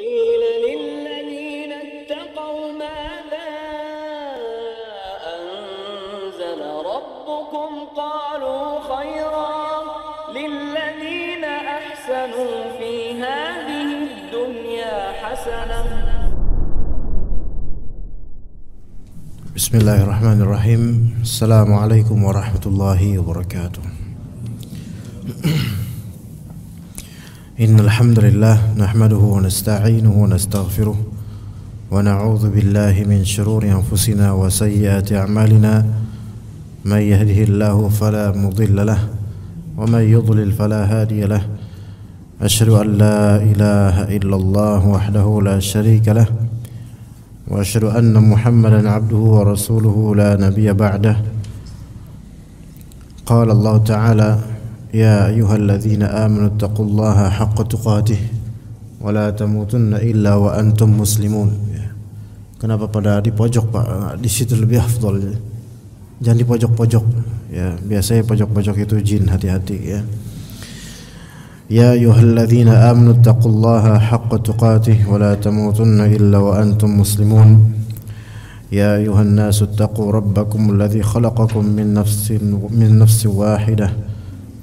قيل للذين اتقوا ماذا أنزل ربكم قالوا خيرا للذين أحسنوا في هذه الدنيا حسنة بسم الله الرحمن الرحيم السلام عليكم ورحمة الله وبركاته إن الحمد لله نحمده ونستعينه ونستغفره ونعوذ بالله من شرور أنفسنا وسيئات أعمالنا من يهده الله فلا مضل له ومن يضلل فلا هادي له أشهد أن لا إله إلا الله وحده لا شريك له وأشهد أن محمدا عبده ورسوله لا نبي بعده قال الله تعالى يا أيها الذين آمنوا اتقوا الله حق تقاته ولا تموتن إلا وأنتم مسلمون kenapa pada di pojok pak di situ lebih afdol jangan di pojok-pojok ya biasanya pojok-pojok itu jin hati-hati ya يا أيها الذين آمنوا اتقوا الله حق تقاته ولا تموتن إلا وأنتم مسلمون يا أيها الناس اتقوا ربكم الذي خلقكم من نفس من نفس واحده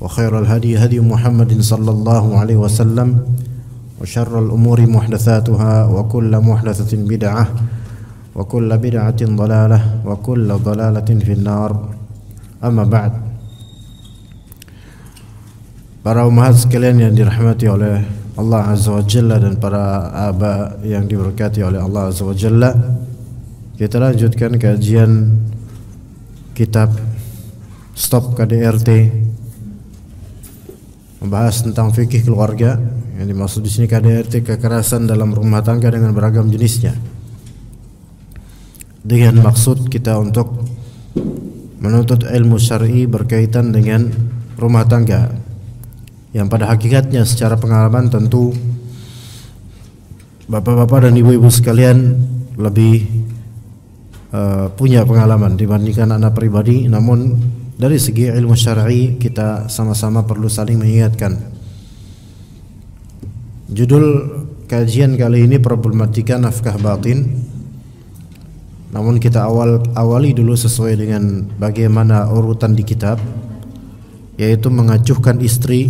وخير الهدي هدي محمد صلى الله عليه وسلم وشر الأمور محدثاتها وكل محدثة بدعة وكل بدعة ضلالة وكل ضلالة في النار أما بعد Para umat sekalian yang dirahmati oleh Allah Azza wa Jalla dan para aba yang diberkati oleh Allah Azza wa Jalla Kita lanjutkan kajian kitab Stop KDRT membahas tentang fikih keluarga yang dimaksud di sini KDRT kekerasan dalam rumah tangga dengan beragam jenisnya dengan maksud kita untuk menuntut ilmu syar'i berkaitan dengan rumah tangga yang pada hakikatnya secara pengalaman tentu bapak-bapak dan ibu-ibu sekalian lebih uh, punya pengalaman dibandingkan anak pribadi namun dari segi ilmu syar'i kita sama-sama perlu saling mengingatkan. Judul kajian kali ini problematika nafkah batin. Namun kita awal awali dulu sesuai dengan bagaimana urutan di kitab yaitu mengacuhkan istri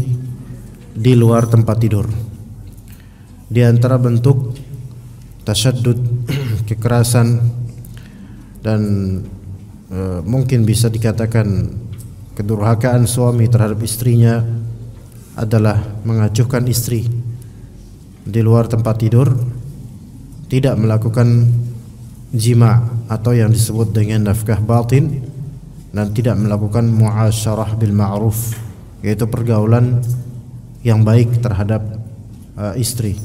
di luar tempat tidur. Di antara bentuk tasyaddud, kekerasan dan Eh, mungkin bisa dikatakan kedurhakaan suami terhadap istrinya adalah mengacuhkan istri di luar tempat tidur tidak melakukan jima atau yang disebut dengan nafkah batin dan tidak melakukan muasyarah bil ma'ruf yaitu pergaulan yang baik terhadap uh, istri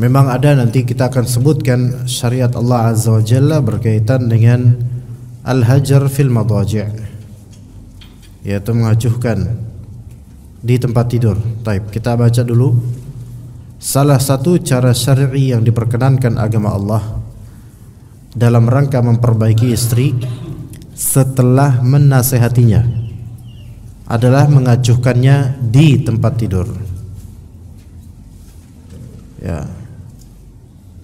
Memang ada nanti kita akan sebutkan syariat Allah Azza wa Jalla berkaitan dengan al-hajar fil madaji' yaitu mengacuhkan di tempat tidur. Taib, kita baca dulu. Salah satu cara syar'i yang diperkenankan agama Allah dalam rangka memperbaiki istri setelah menasehatinya adalah mengacuhkannya di tempat tidur. Ya.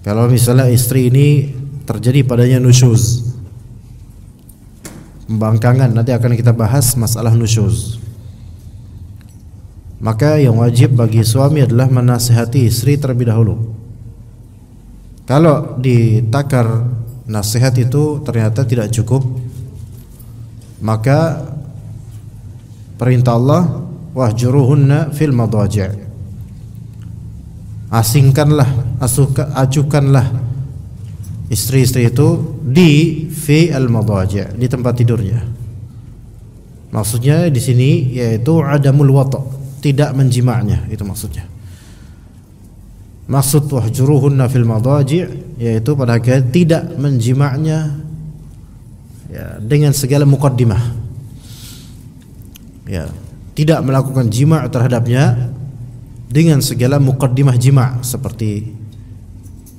Kalau misalnya istri ini terjadi padanya nusyuz Membangkangan nanti akan kita bahas masalah nusyuz Maka yang wajib bagi suami adalah menasihati istri terlebih dahulu Kalau ditakar nasihat itu ternyata tidak cukup Maka perintah Allah Wahjuruhunna fil madaji' asingkanlah asuka, acukanlah istri-istri itu di fi al mabaja di tempat tidurnya maksudnya di sini yaitu adamul wata tidak menjimaknya itu maksudnya maksud wahjuruhunna fil mabaji yaitu pada akhirnya tidak menjimaknya ya, dengan segala mukaddimah ya tidak melakukan jima terhadapnya dengan segala mukaddimah jima seperti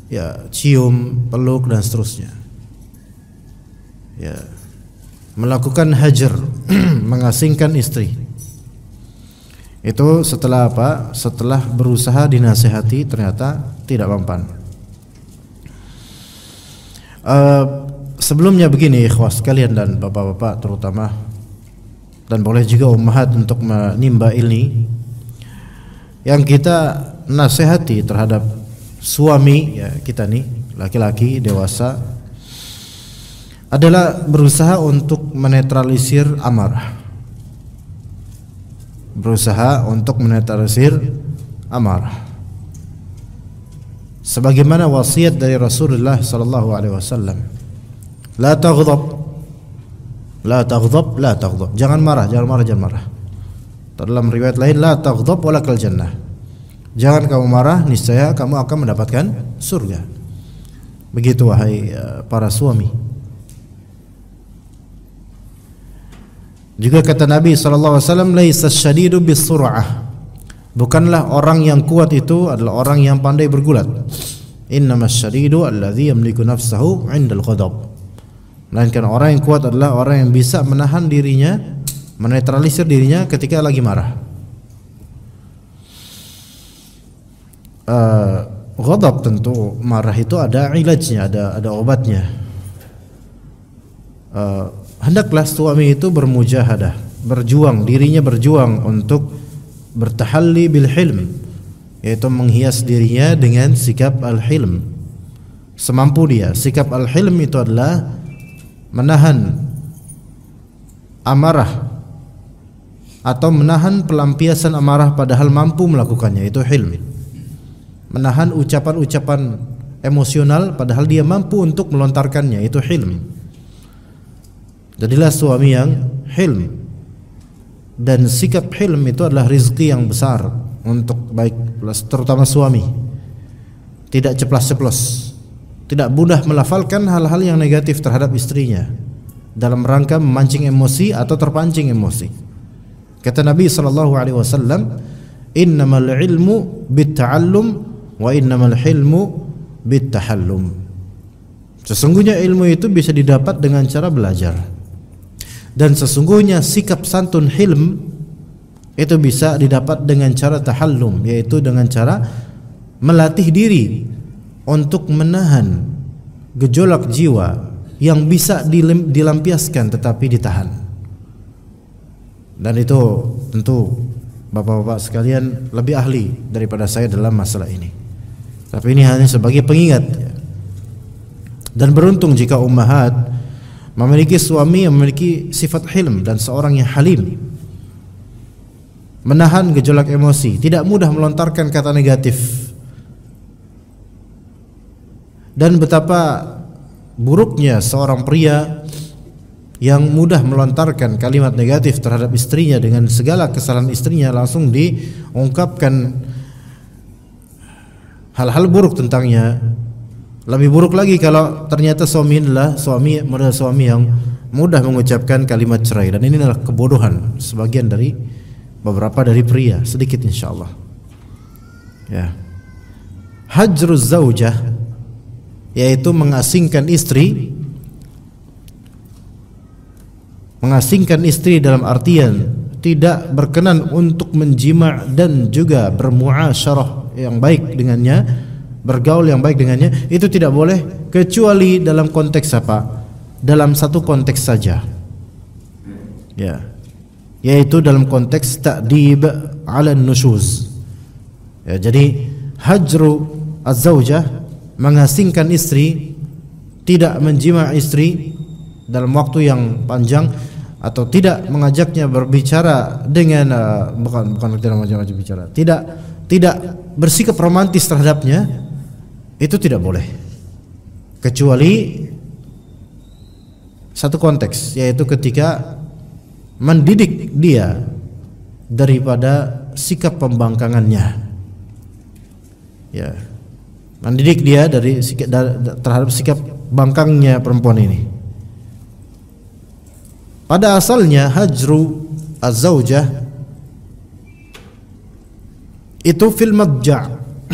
ya cium, peluk dan seterusnya. Ya. Melakukan hajar, mengasingkan istri. Itu setelah apa? Setelah berusaha dinasehati ternyata tidak mampan. Uh, sebelumnya begini ikhwas kalian dan bapak-bapak terutama dan boleh juga ummahat untuk menimba ilmi yang kita nasihati terhadap suami ya kita nih laki-laki dewasa adalah berusaha untuk menetralisir amarah berusaha untuk menetralisir amarah sebagaimana wasiat dari Rasulullah sallallahu alaihi wasallam la taghdab la taghdab la taghdab jangan marah jangan marah jangan marah dalam riwayat lain la taghdab walakal jannah. Jangan kamu marah, niscaya kamu akan mendapatkan surga. Begitu wahai eh, para suami. Juga kata Nabi saw alaihi wasallam laisa syadidu bisur'ah. Bukanlah orang yang kuat itu adalah orang yang pandai bergulat. Innamas syadidu alladzi yamliku nafsahu 'indal ghadab. Melainkan orang yang kuat adalah orang yang bisa menahan dirinya menetralisir dirinya ketika lagi marah. Uh, tentu marah itu ada ilajnya, ada ada obatnya. Uh, hendaklah suami itu bermujahadah, berjuang, dirinya berjuang untuk bertahalli bil hilm, yaitu menghias dirinya dengan sikap al hilm. Semampu dia, sikap al hilm itu adalah menahan amarah atau menahan pelampiasan amarah padahal mampu melakukannya itu hilm menahan ucapan-ucapan emosional padahal dia mampu untuk melontarkannya itu hilm jadilah suami yang hilm dan sikap hilm itu adalah rizki yang besar untuk baik terutama suami tidak ceplos ceplos tidak mudah melafalkan hal-hal yang negatif terhadap istrinya dalam rangka memancing emosi atau terpancing emosi Kata Nabi sallallahu alaihi wasallam, "Innamal ilmu bitta'allum wa innamal hilmu bitahallum." Sesungguhnya ilmu itu bisa didapat dengan cara belajar. Dan sesungguhnya sikap santun hilm itu bisa didapat dengan cara tahallum, yaitu dengan cara melatih diri untuk menahan gejolak jiwa yang bisa dilampiaskan tetapi ditahan dan itu tentu bapak-bapak sekalian lebih ahli daripada saya dalam masalah ini tapi ini hanya sebagai pengingat ya. dan beruntung jika ummahat memiliki suami yang memiliki sifat hilm dan seorang yang halim menahan gejolak emosi tidak mudah melontarkan kata negatif dan betapa buruknya seorang pria yang mudah melontarkan kalimat negatif terhadap istrinya dengan segala kesalahan istrinya langsung diungkapkan hal-hal buruk tentangnya. Lebih buruk lagi kalau ternyata suami adalah suami adalah suami yang mudah mengucapkan kalimat cerai dan ini adalah kebodohan sebagian dari beberapa dari pria sedikit insya Allah. Ya. Hajruz zaujah yaitu mengasingkan istri mengasingkan istri dalam artian tidak berkenan untuk menjima dan juga bermuasyarah yang baik dengannya, bergaul yang baik dengannya, itu tidak boleh kecuali dalam konteks apa? Dalam satu konteks saja. Ya. Yaitu dalam konteks takdib 'ala nusyuz. Ya, jadi hajru az-zaujah mengasingkan istri, tidak menjima istri dalam waktu yang panjang atau tidak mengajaknya berbicara dengan uh, bukan bukan tidak mengajak bicara tidak tidak bersikap romantis terhadapnya itu tidak boleh kecuali satu konteks yaitu ketika mendidik dia daripada sikap pembangkangannya ya mendidik dia dari terhadap sikap bangkangnya perempuan ini pada asalnya hajru az itu fil madja.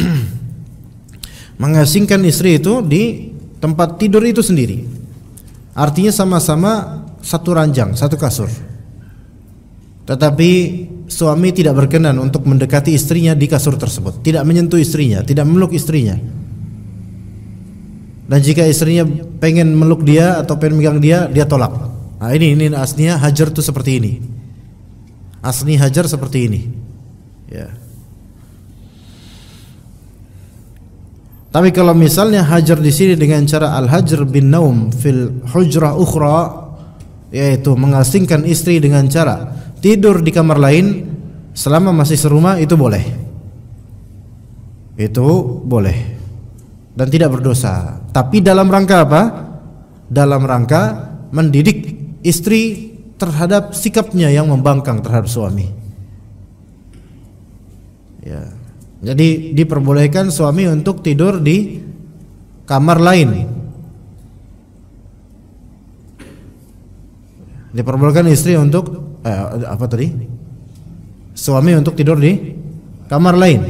Mengasingkan istri itu di tempat tidur itu sendiri. Artinya sama-sama satu ranjang, satu kasur. Tetapi suami tidak berkenan untuk mendekati istrinya di kasur tersebut, tidak menyentuh istrinya, tidak meluk istrinya. Dan jika istrinya pengen meluk dia atau pengen megang dia, dia tolak. Nah, ini ini aslinya hajar tuh seperti ini. asni hajar seperti ini. Ya. Tapi kalau misalnya hajar di sini dengan cara al-hajar bin naum fil hujrah ukhra yaitu mengasingkan istri dengan cara tidur di kamar lain selama masih serumah itu boleh. Itu boleh. Dan tidak berdosa. Tapi dalam rangka apa? Dalam rangka mendidik istri terhadap sikapnya yang membangkang terhadap suami. Ya. Jadi diperbolehkan suami untuk tidur di kamar lain. Diperbolehkan istri untuk eh, apa tadi? Suami untuk tidur di kamar lain.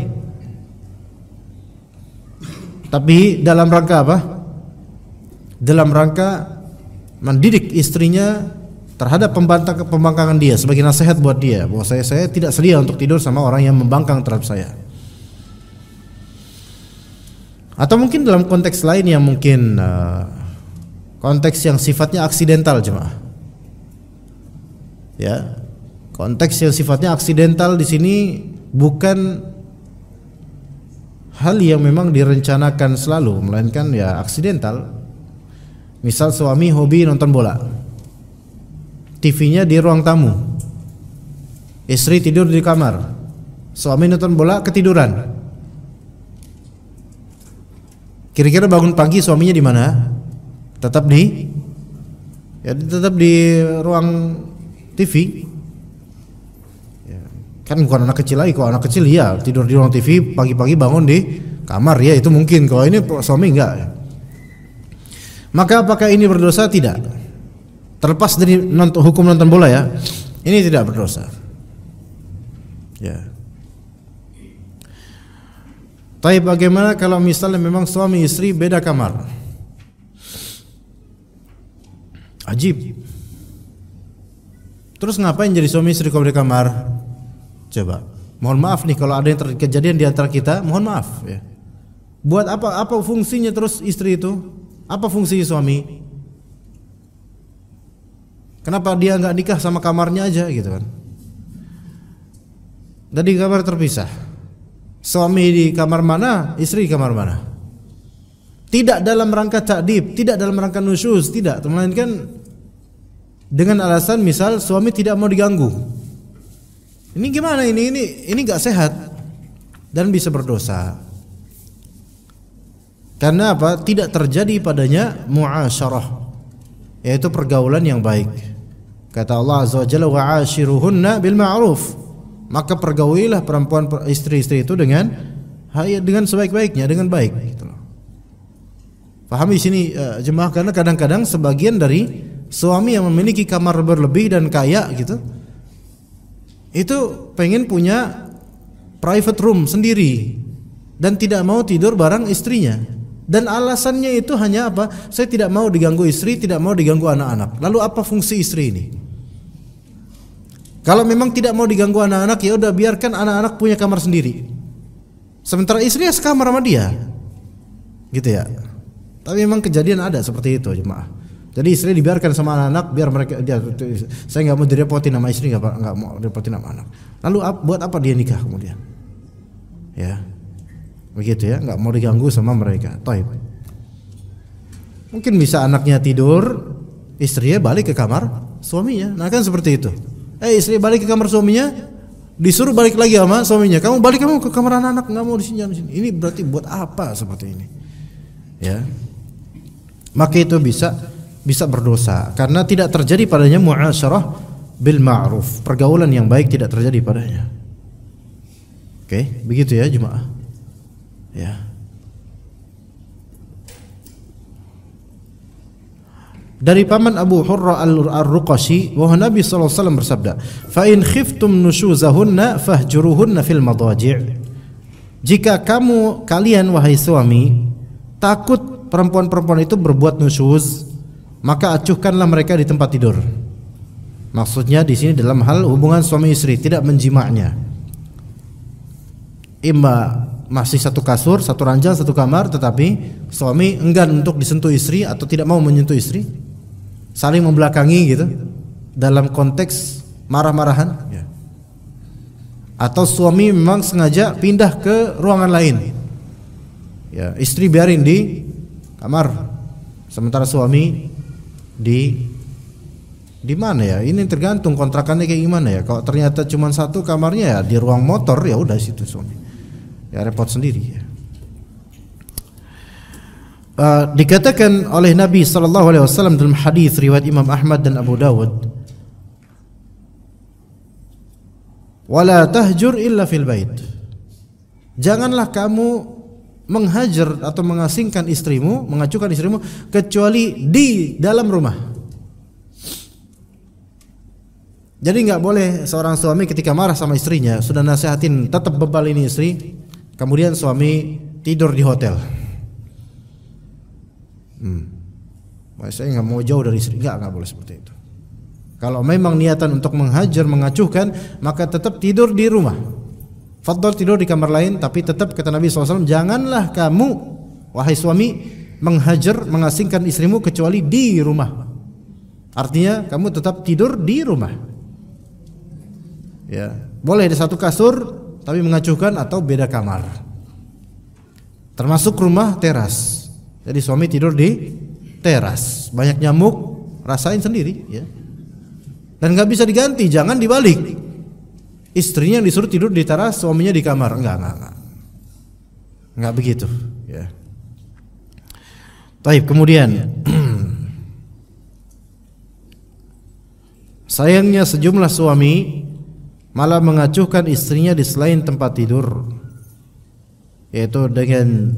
Tapi dalam rangka apa? Dalam rangka mendidik istrinya terhadap pembantang pembangkangan dia sebagai nasihat buat dia bahwa saya saya tidak sedia untuk tidur sama orang yang membangkang terhadap saya atau mungkin dalam konteks lain yang mungkin eh, konteks yang sifatnya aksidental jemaah ya konteks yang sifatnya aksidental di sini bukan hal yang memang direncanakan selalu melainkan ya aksidental Misal suami hobi nonton bola. TV-nya di ruang tamu. Istri tidur di kamar. Suami nonton bola ketiduran. Kira-kira bangun pagi suaminya di mana? Tetap di ya tetap di ruang TV. Ya, kan bukan anak kecil lagi, kalau anak kecil ya tidur di ruang TV, pagi-pagi bangun di kamar ya itu mungkin. Kalau ini suami enggak. Ya. Maka apakah ini berdosa? Tidak. Terlepas dari nonton, hukum nonton bola ya, ini tidak berdosa. Ya. Tapi bagaimana kalau misalnya memang suami istri beda kamar? Ajib. Terus ngapain jadi suami istri kalau beda kamar? Coba. Mohon maaf nih kalau ada yang terjadi di antara kita, mohon maaf ya. Buat apa apa fungsinya terus istri itu? Apa fungsi suami? Kenapa dia nggak nikah sama kamarnya aja gitu kan? Jadi kamar terpisah. Suami di kamar mana, istri di kamar mana? Tidak dalam rangka takdib, tidak dalam rangka nusyuz, tidak, kan dengan alasan misal suami tidak mau diganggu. Ini gimana ini? Ini ini nggak sehat dan bisa berdosa. Karena apa? Tidak terjadi padanya muasyarah yaitu pergaulan yang baik. Kata Allah Azza wa Jalla wa'ashiruhunna bil ma'ruf. Maka pergaulilah perempuan istri-istri itu dengan dengan sebaik-baiknya, dengan baik gitu loh. Pahami sini eh, jemaah karena kadang-kadang sebagian dari suami yang memiliki kamar berlebih dan kaya gitu itu pengen punya private room sendiri dan tidak mau tidur bareng istrinya. Dan alasannya itu hanya apa? Saya tidak mau diganggu istri, tidak mau diganggu anak-anak. Lalu apa fungsi istri ini? Kalau memang tidak mau diganggu anak-anak, ya udah biarkan anak-anak punya kamar sendiri. Sementara istri ya sekamar sama dia. Gitu ya. Tapi memang kejadian ada seperti itu jemaah. Jadi istri dibiarkan sama anak-anak biar mereka dia saya nggak mau direpotin nama istri nggak nggak mau direpotin sama anak. Lalu buat apa dia nikah kemudian? Ya, begitu ya nggak mau diganggu sama mereka taib mungkin bisa anaknya tidur istrinya balik ke kamar suaminya nah kan seperti itu eh istri balik ke kamar suaminya disuruh balik lagi sama suaminya kamu balik kamu ke kamar anak-anak nggak mau di sini di sini ini berarti buat apa seperti ini ya maka itu bisa bisa berdosa karena tidak terjadi padanya muasyarah bil ma'ruf pergaulan yang baik tidak terjadi padanya oke begitu ya jemaah Ya. Dari paman Abu Hurra al-Ruqasi bahwa Nabi SAW bersabda, "Fa'in khiftum nushuzahunna fahjuruhunna fil madaji'." Jika kamu kalian wahai suami takut perempuan-perempuan itu berbuat nusyuz, maka acuhkanlah mereka di tempat tidur. Maksudnya di sini dalam hal hubungan suami istri, tidak menjimaknya. Imba masih satu kasur, satu ranjang, satu kamar, tetapi suami enggan untuk disentuh istri atau tidak mau menyentuh istri, saling membelakangi gitu dalam konteks marah-marahan, ya. atau suami memang sengaja pindah ke ruangan lain, ya istri biarin di kamar, sementara suami di di mana ya? Ini tergantung kontrakannya kayak gimana ya. Kalau ternyata cuma satu kamarnya ya di ruang motor ya udah situ suami ya repot sendiri ya. Uh, dikatakan oleh Nabi sallallahu alaihi wasallam dalam hadis riwayat Imam Ahmad dan Abu Dawud wala tahjur illa fil bait janganlah kamu menghajar atau mengasingkan istrimu mengacukan istrimu kecuali di dalam rumah jadi nggak boleh seorang suami ketika marah sama istrinya sudah nasihatin tetap bebal ini istri Kemudian suami tidur di hotel. Hmm. Saya nggak mau jauh dari istri, nggak nggak boleh seperti itu. Kalau memang niatan untuk menghajar, mengacuhkan, maka tetap tidur di rumah. Fadl tidur di kamar lain, tapi tetap kata Nabi SAW, janganlah kamu, wahai suami, menghajar, mengasingkan istrimu kecuali di rumah. Artinya kamu tetap tidur di rumah. Ya, boleh di satu kasur tapi mengacuhkan atau beda kamar. Termasuk rumah teras. Jadi suami tidur di teras, banyak nyamuk, rasain sendiri ya. Dan nggak bisa diganti, jangan dibalik. Istrinya yang disuruh tidur di teras, suaminya di kamar. Enggak, enggak, enggak. Enggak begitu, ya. Taib, kemudian Sayangnya sejumlah suami malah mengacuhkan istrinya di selain tempat tidur yaitu dengan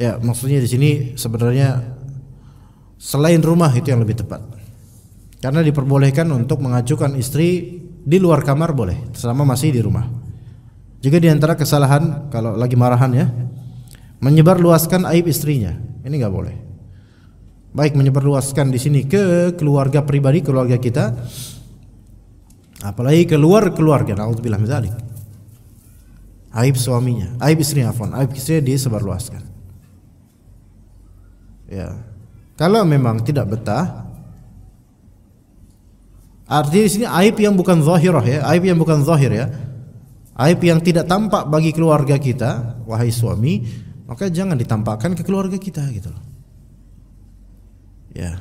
ya maksudnya di sini sebenarnya selain rumah itu yang lebih tepat karena diperbolehkan untuk mengacuhkan istri di luar kamar boleh selama masih di rumah Juga diantara kesalahan kalau lagi marahan ya menyebar luaskan aib istrinya ini nggak boleh baik menyebar luaskan di sini ke keluarga pribadi keluarga kita Apalagi keluar keluarga, naudzubillah misalnya, Aib suaminya, aib istrinya afon aib istrinya sebarluaskan. Ya. Kalau memang tidak betah Artinya di sini aib yang bukan zahirah ya, aib yang bukan zahir ya. Aib yang tidak tampak bagi keluarga kita, wahai suami, maka jangan ditampakkan ke keluarga kita gitu loh. Ya,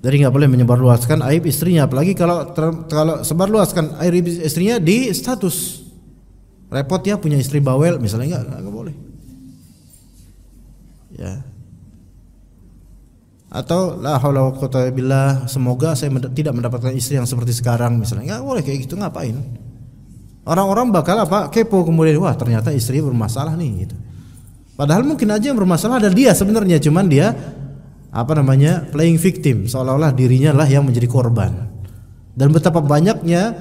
jadi nggak boleh menyebarluaskan aib istrinya, apalagi kalau ter, kalau sebarluaskan aib istrinya di status. Repot ya punya istri bawel misalnya nggak nggak boleh. Ya. Atau la haula quwata billah, semoga saya mend tidak mendapatkan istri yang seperti sekarang misalnya. Enggak boleh kayak gitu ngapain? Orang-orang bakal apa? Kepo kemudian wah ternyata istri bermasalah nih gitu. Padahal mungkin aja yang bermasalah adalah dia sebenarnya cuman dia apa namanya playing victim seolah-olah dirinya lah yang menjadi korban dan betapa banyaknya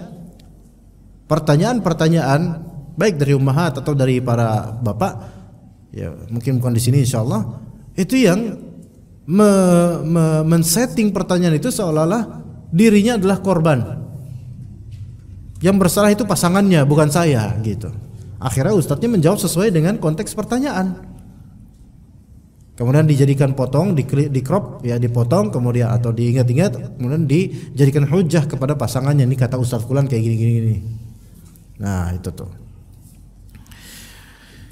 pertanyaan-pertanyaan baik dari ummahat atau dari para bapak ya mungkin bukan di sini insyaallah itu yang me, me, men-setting pertanyaan itu seolah-olah dirinya adalah korban yang bersalah itu pasangannya bukan saya gitu akhirnya ustadznya menjawab sesuai dengan konteks pertanyaan kemudian dijadikan potong di, di crop ya dipotong kemudian atau diingat-ingat kemudian dijadikan hujah kepada pasangannya ini kata Ustaz Kulan kayak gini gini gini nah itu tuh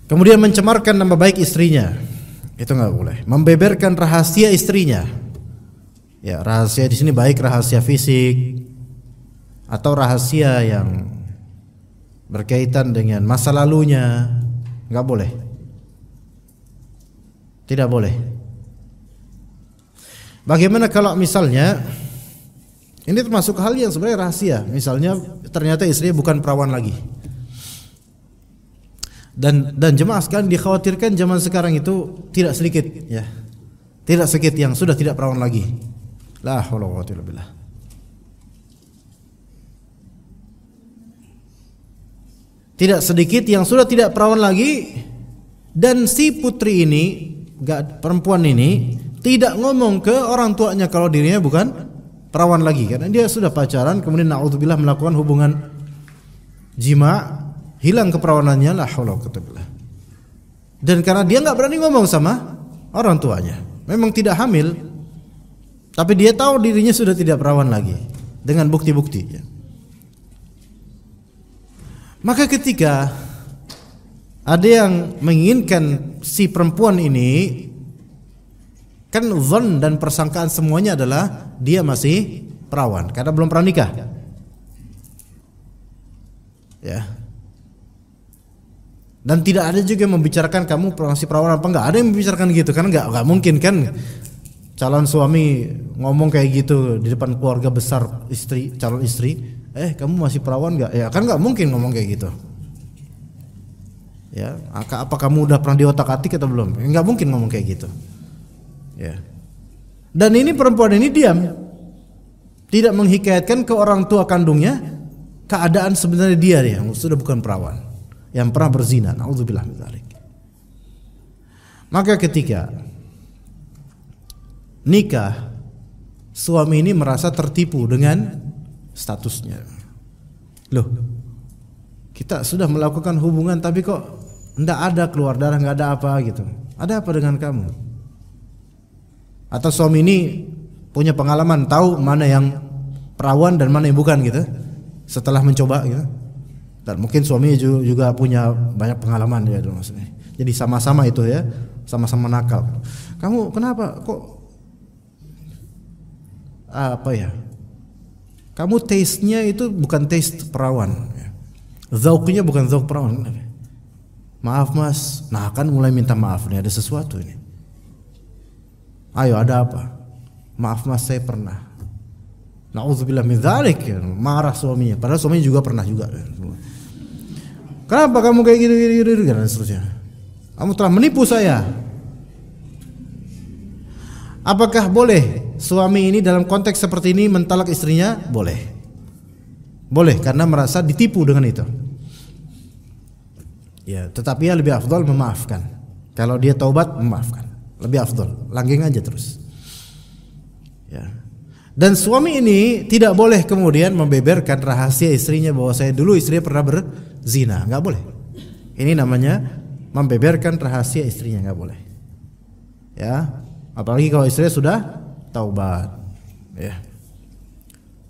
kemudian mencemarkan nama baik istrinya itu nggak boleh membeberkan rahasia istrinya ya rahasia di sini baik rahasia fisik atau rahasia yang berkaitan dengan masa lalunya nggak boleh tidak boleh. Bagaimana kalau misalnya ini termasuk hal yang sebenarnya rahasia. Misalnya ternyata istrinya bukan perawan lagi. Dan dan jemaah sekalian dikhawatirkan zaman sekarang itu tidak sedikit ya. Tidak sedikit yang sudah tidak perawan lagi. lah haula Tidak sedikit yang sudah tidak perawan lagi dan si putri ini gak, perempuan ini tidak ngomong ke orang tuanya kalau dirinya bukan perawan lagi karena dia sudah pacaran kemudian naudzubillah melakukan hubungan jima hilang keperawanannya lah haula Dan karena dia nggak berani ngomong sama orang tuanya, memang tidak hamil, tapi dia tahu dirinya sudah tidak perawan lagi dengan bukti-bukti. Maka ketika ada yang menginginkan si perempuan ini kan zon dan persangkaan semuanya adalah dia masih perawan karena belum pernah nikah. Ya. Dan tidak ada juga yang membicarakan kamu masih perawan apa enggak. Ada yang membicarakan gitu karena enggak enggak mungkin kan calon suami ngomong kayak gitu di depan keluarga besar istri calon istri, "Eh, kamu masih perawan enggak?" Ya, kan enggak mungkin ngomong kayak gitu ya apa kamu udah pernah diotak atik atau belum ya, nggak mungkin ngomong kayak gitu ya dan ini perempuan ini diam tidak menghikayatkan ke orang tua kandungnya keadaan sebenarnya dia ya sudah bukan perawan yang pernah berzina naudzubillah maka ketika nikah suami ini merasa tertipu dengan statusnya loh kita sudah melakukan hubungan tapi kok tidak ada keluar darah, nggak ada apa gitu. Ada apa dengan kamu? Atau suami ini punya pengalaman tahu mana yang perawan dan mana yang bukan gitu. Setelah mencoba gitu. Dan mungkin suami juga punya banyak pengalaman ya maksudnya. Jadi sama-sama itu ya, sama-sama nakal. Kamu kenapa kok apa ya? Kamu taste-nya itu bukan taste perawan. Ya. Zauknya bukan zauk perawan. Maaf mas, nah kan mulai minta maaf nih ada sesuatu ini. Ayo ada apa? Maaf mas saya pernah. Nauzubillah min dzalik marah suaminya. Padahal suaminya juga pernah juga. Kenapa kamu kayak gitu gitu gitu dan seterusnya. Kamu telah menipu saya. Apakah boleh suami ini dalam konteks seperti ini mentalak istrinya? Boleh. Boleh karena merasa ditipu dengan itu. Ya, tetapi ya lebih afdol memaafkan. Kalau dia taubat memaafkan. Lebih afdol, langgeng aja terus. Ya. Dan suami ini tidak boleh kemudian membeberkan rahasia istrinya bahwa saya dulu istrinya pernah berzina, nggak boleh. Ini namanya membeberkan rahasia istrinya nggak boleh. Ya, apalagi kalau istrinya sudah taubat. Ya.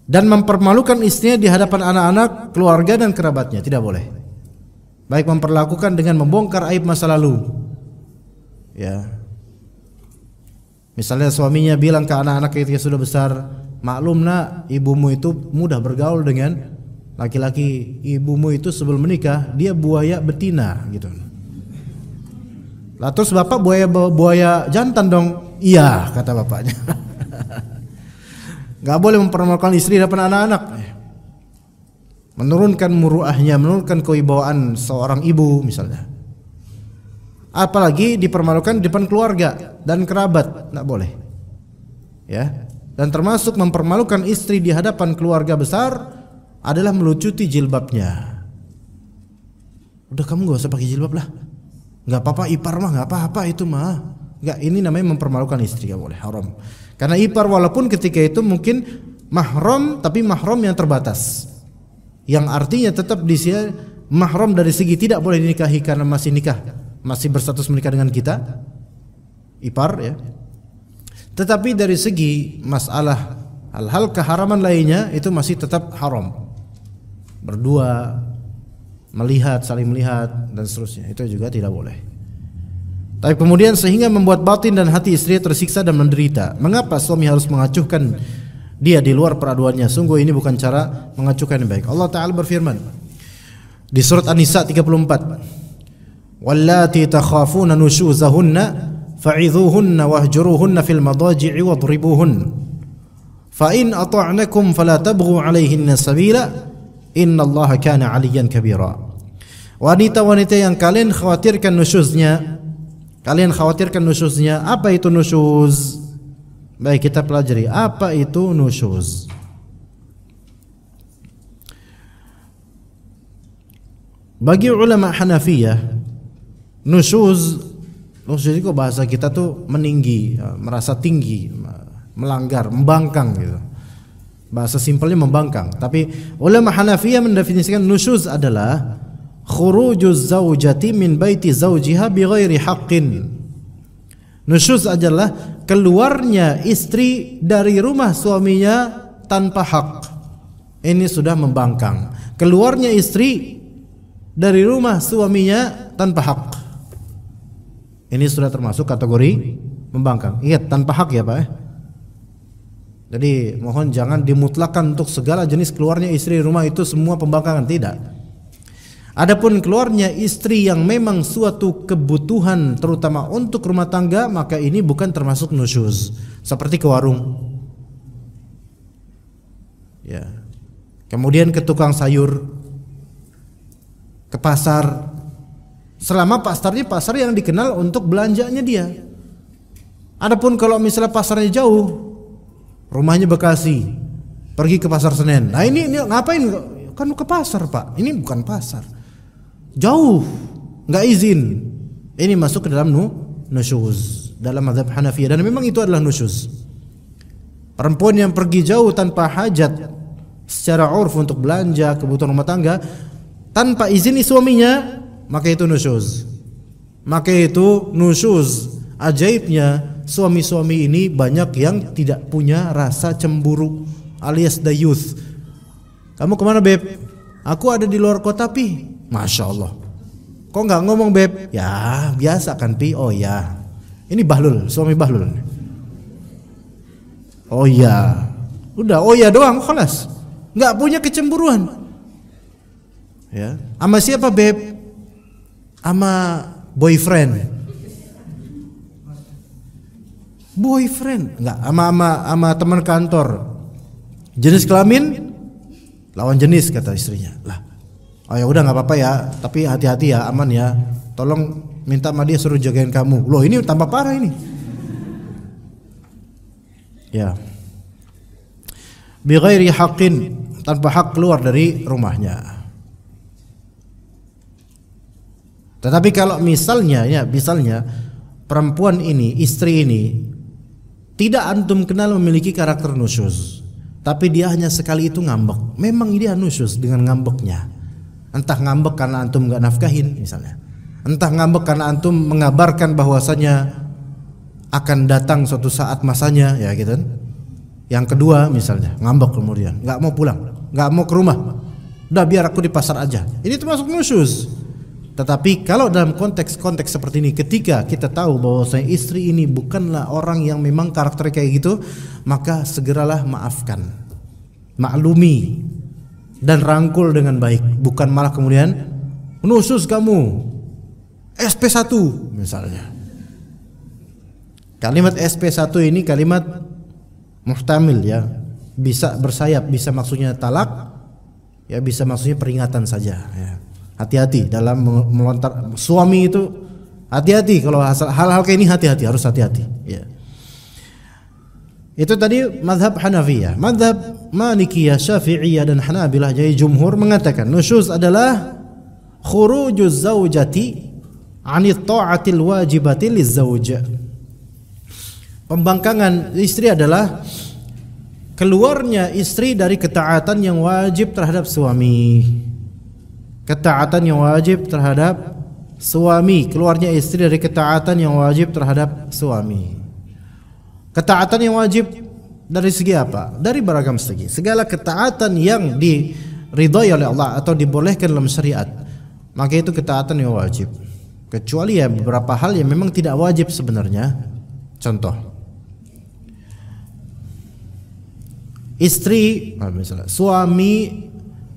Dan mempermalukan istrinya di hadapan anak-anak, keluarga dan kerabatnya tidak boleh baik memperlakukan dengan membongkar aib masa lalu ya misalnya suaminya bilang ke anak-anak ketika sudah besar maklum nak ibumu itu mudah bergaul dengan laki-laki ibumu itu sebelum menikah dia buaya betina gitu lah terus bapak buaya buaya jantan dong iya kata bapaknya nggak boleh mempermalukan istri dan anak-anak menurunkan muruahnya, menurunkan kewibawaan seorang ibu misalnya. Apalagi dipermalukan di depan keluarga dan kerabat, tidak boleh. Ya. Dan termasuk mempermalukan istri di hadapan keluarga besar adalah melucuti jilbabnya. Udah kamu gak usah pakai jilbab lah. Gak apa-apa ipar mah gak apa-apa itu mah. Gak ini namanya mempermalukan istri gak boleh haram. Karena ipar walaupun ketika itu mungkin mahram tapi mahram yang terbatas yang artinya tetap di sini mahram dari segi tidak boleh dinikahi karena masih nikah, masih berstatus menikah dengan kita, ipar ya. Tetapi dari segi masalah hal-hal keharaman lainnya itu masih tetap haram. Berdua, melihat, saling melihat dan seterusnya itu juga tidak boleh. Tapi kemudian sehingga membuat batin dan hati istri tersiksa dan menderita. Mengapa suami harus mengacuhkan dia di luar peraduannya. Sungguh ini bukan cara mengacukan yang baik. Allah Ta'ala berfirman di surat An-Nisa 34. Wallati takhafuna nushuzahunna fa'idhuhunna wahjuruhunna fil madaji'i wadribuhun Fa in ata'nakum fala tabghu 'alayhinna sabila innallaha kana 'aliyyan kabira. Wanita-wanita yang kalian khawatirkan nusyuznya, kalian khawatirkan nusyuznya, apa itu nusyuz? Baik kita pelajari apa itu nusyuz. Bagi ulama Hanafiyah, nusyuz nusyuz itu bahasa kita tuh meninggi, merasa tinggi, melanggar, membangkang gitu. Bahasa simpelnya membangkang. Tapi ulama Hanafiyah mendefinisikan nusyuz adalah khurujuz zaujati min baiti zaujiha bighairi ghairi haqqin Nusyuz adalah keluarnya istri dari rumah suaminya tanpa hak. Ini sudah membangkang. Keluarnya istri dari rumah suaminya tanpa hak. Ini sudah termasuk kategori membangkang. iya tanpa hak ya Pak. Eh? Jadi mohon jangan dimutlakan untuk segala jenis keluarnya istri rumah itu semua pembangkangan tidak. Adapun keluarnya istri yang memang suatu kebutuhan terutama untuk rumah tangga maka ini bukan termasuk nusyuz seperti ke warung. Ya. Kemudian ke tukang sayur, ke pasar. Selama pasarnya pasar yang dikenal untuk belanjanya dia. Adapun kalau misalnya pasarnya jauh, rumahnya Bekasi, pergi ke pasar Senen. Nah ini, ini ngapain? Kan ke pasar pak, ini bukan pasar jauh nggak izin ini masuk ke dalam nu nushuz dalam mazhab Hanafi dan memang itu adalah nushuz perempuan yang pergi jauh tanpa hajat secara urf untuk belanja kebutuhan rumah tangga tanpa izin suaminya maka itu nushuz maka itu nushuz ajaibnya suami-suami ini banyak yang tidak punya rasa cemburu alias youth kamu kemana beb aku ada di luar kota pi Masya Allah. Kok nggak ngomong beb? Ya biasa kan pi. Oh ya. Ini Bahlul, suami Bahlul. Oh ya. Udah, oh ya doang, kelas. Nggak punya kecemburuan. Ya. Sama siapa beb? Sama boyfriend. Boyfriend, nggak ama ama sama teman kantor. Jenis kelamin lawan jenis kata istrinya. Lah, oh ya udah nggak apa-apa ya tapi hati-hati ya aman ya tolong minta sama dia suruh jagain kamu loh ini tambah parah ini ya bighairi haqqin tanpa hak keluar dari rumahnya tetapi kalau misalnya ya misalnya perempuan ini istri ini tidak antum kenal memiliki karakter nusyuz tapi dia hanya sekali itu ngambek memang dia nusyuz dengan ngambeknya entah ngambek karena antum nggak nafkahin misalnya entah ngambek karena antum mengabarkan bahwasanya akan datang suatu saat masanya ya gitu kan. yang kedua misalnya ngambek kemudian nggak mau pulang nggak mau ke rumah udah biar aku di pasar aja ini termasuk musyus tetapi kalau dalam konteks-konteks seperti ini ketika kita tahu bahwa saya istri ini bukanlah orang yang memang karakter kayak gitu maka segeralah maafkan maklumi dan rangkul dengan baik, bukan malah kemudian menusus kamu SP1 misalnya. Kalimat SP1 ini kalimat muhtamil ya. Bisa bersayap, bisa maksudnya talak, ya bisa maksudnya peringatan saja ya. Hati-hati dalam melontar suami itu hati-hati kalau hal-hal kayak ini hati-hati harus hati-hati ya. Itu tadi madhab Hanafiyah. Madhab Malikiyah, Syafi'iyah dan Hanabilah jadi jumhur mengatakan nusyuz adalah khurujuz zaujati anit ta'atil wajibati lizauj. Pembangkangan istri adalah keluarnya istri dari ketaatan yang wajib terhadap suami. Ketaatan yang wajib terhadap suami, keluarnya istri dari ketaatan yang wajib terhadap suami. Ketaatan yang wajib dari segi apa? Dari beragam segi. Segala ketaatan yang diridhoi oleh Allah atau dibolehkan dalam syariat, maka itu ketaatan yang wajib. Kecuali ya beberapa hal yang memang tidak wajib sebenarnya. Contoh, istri misalnya suami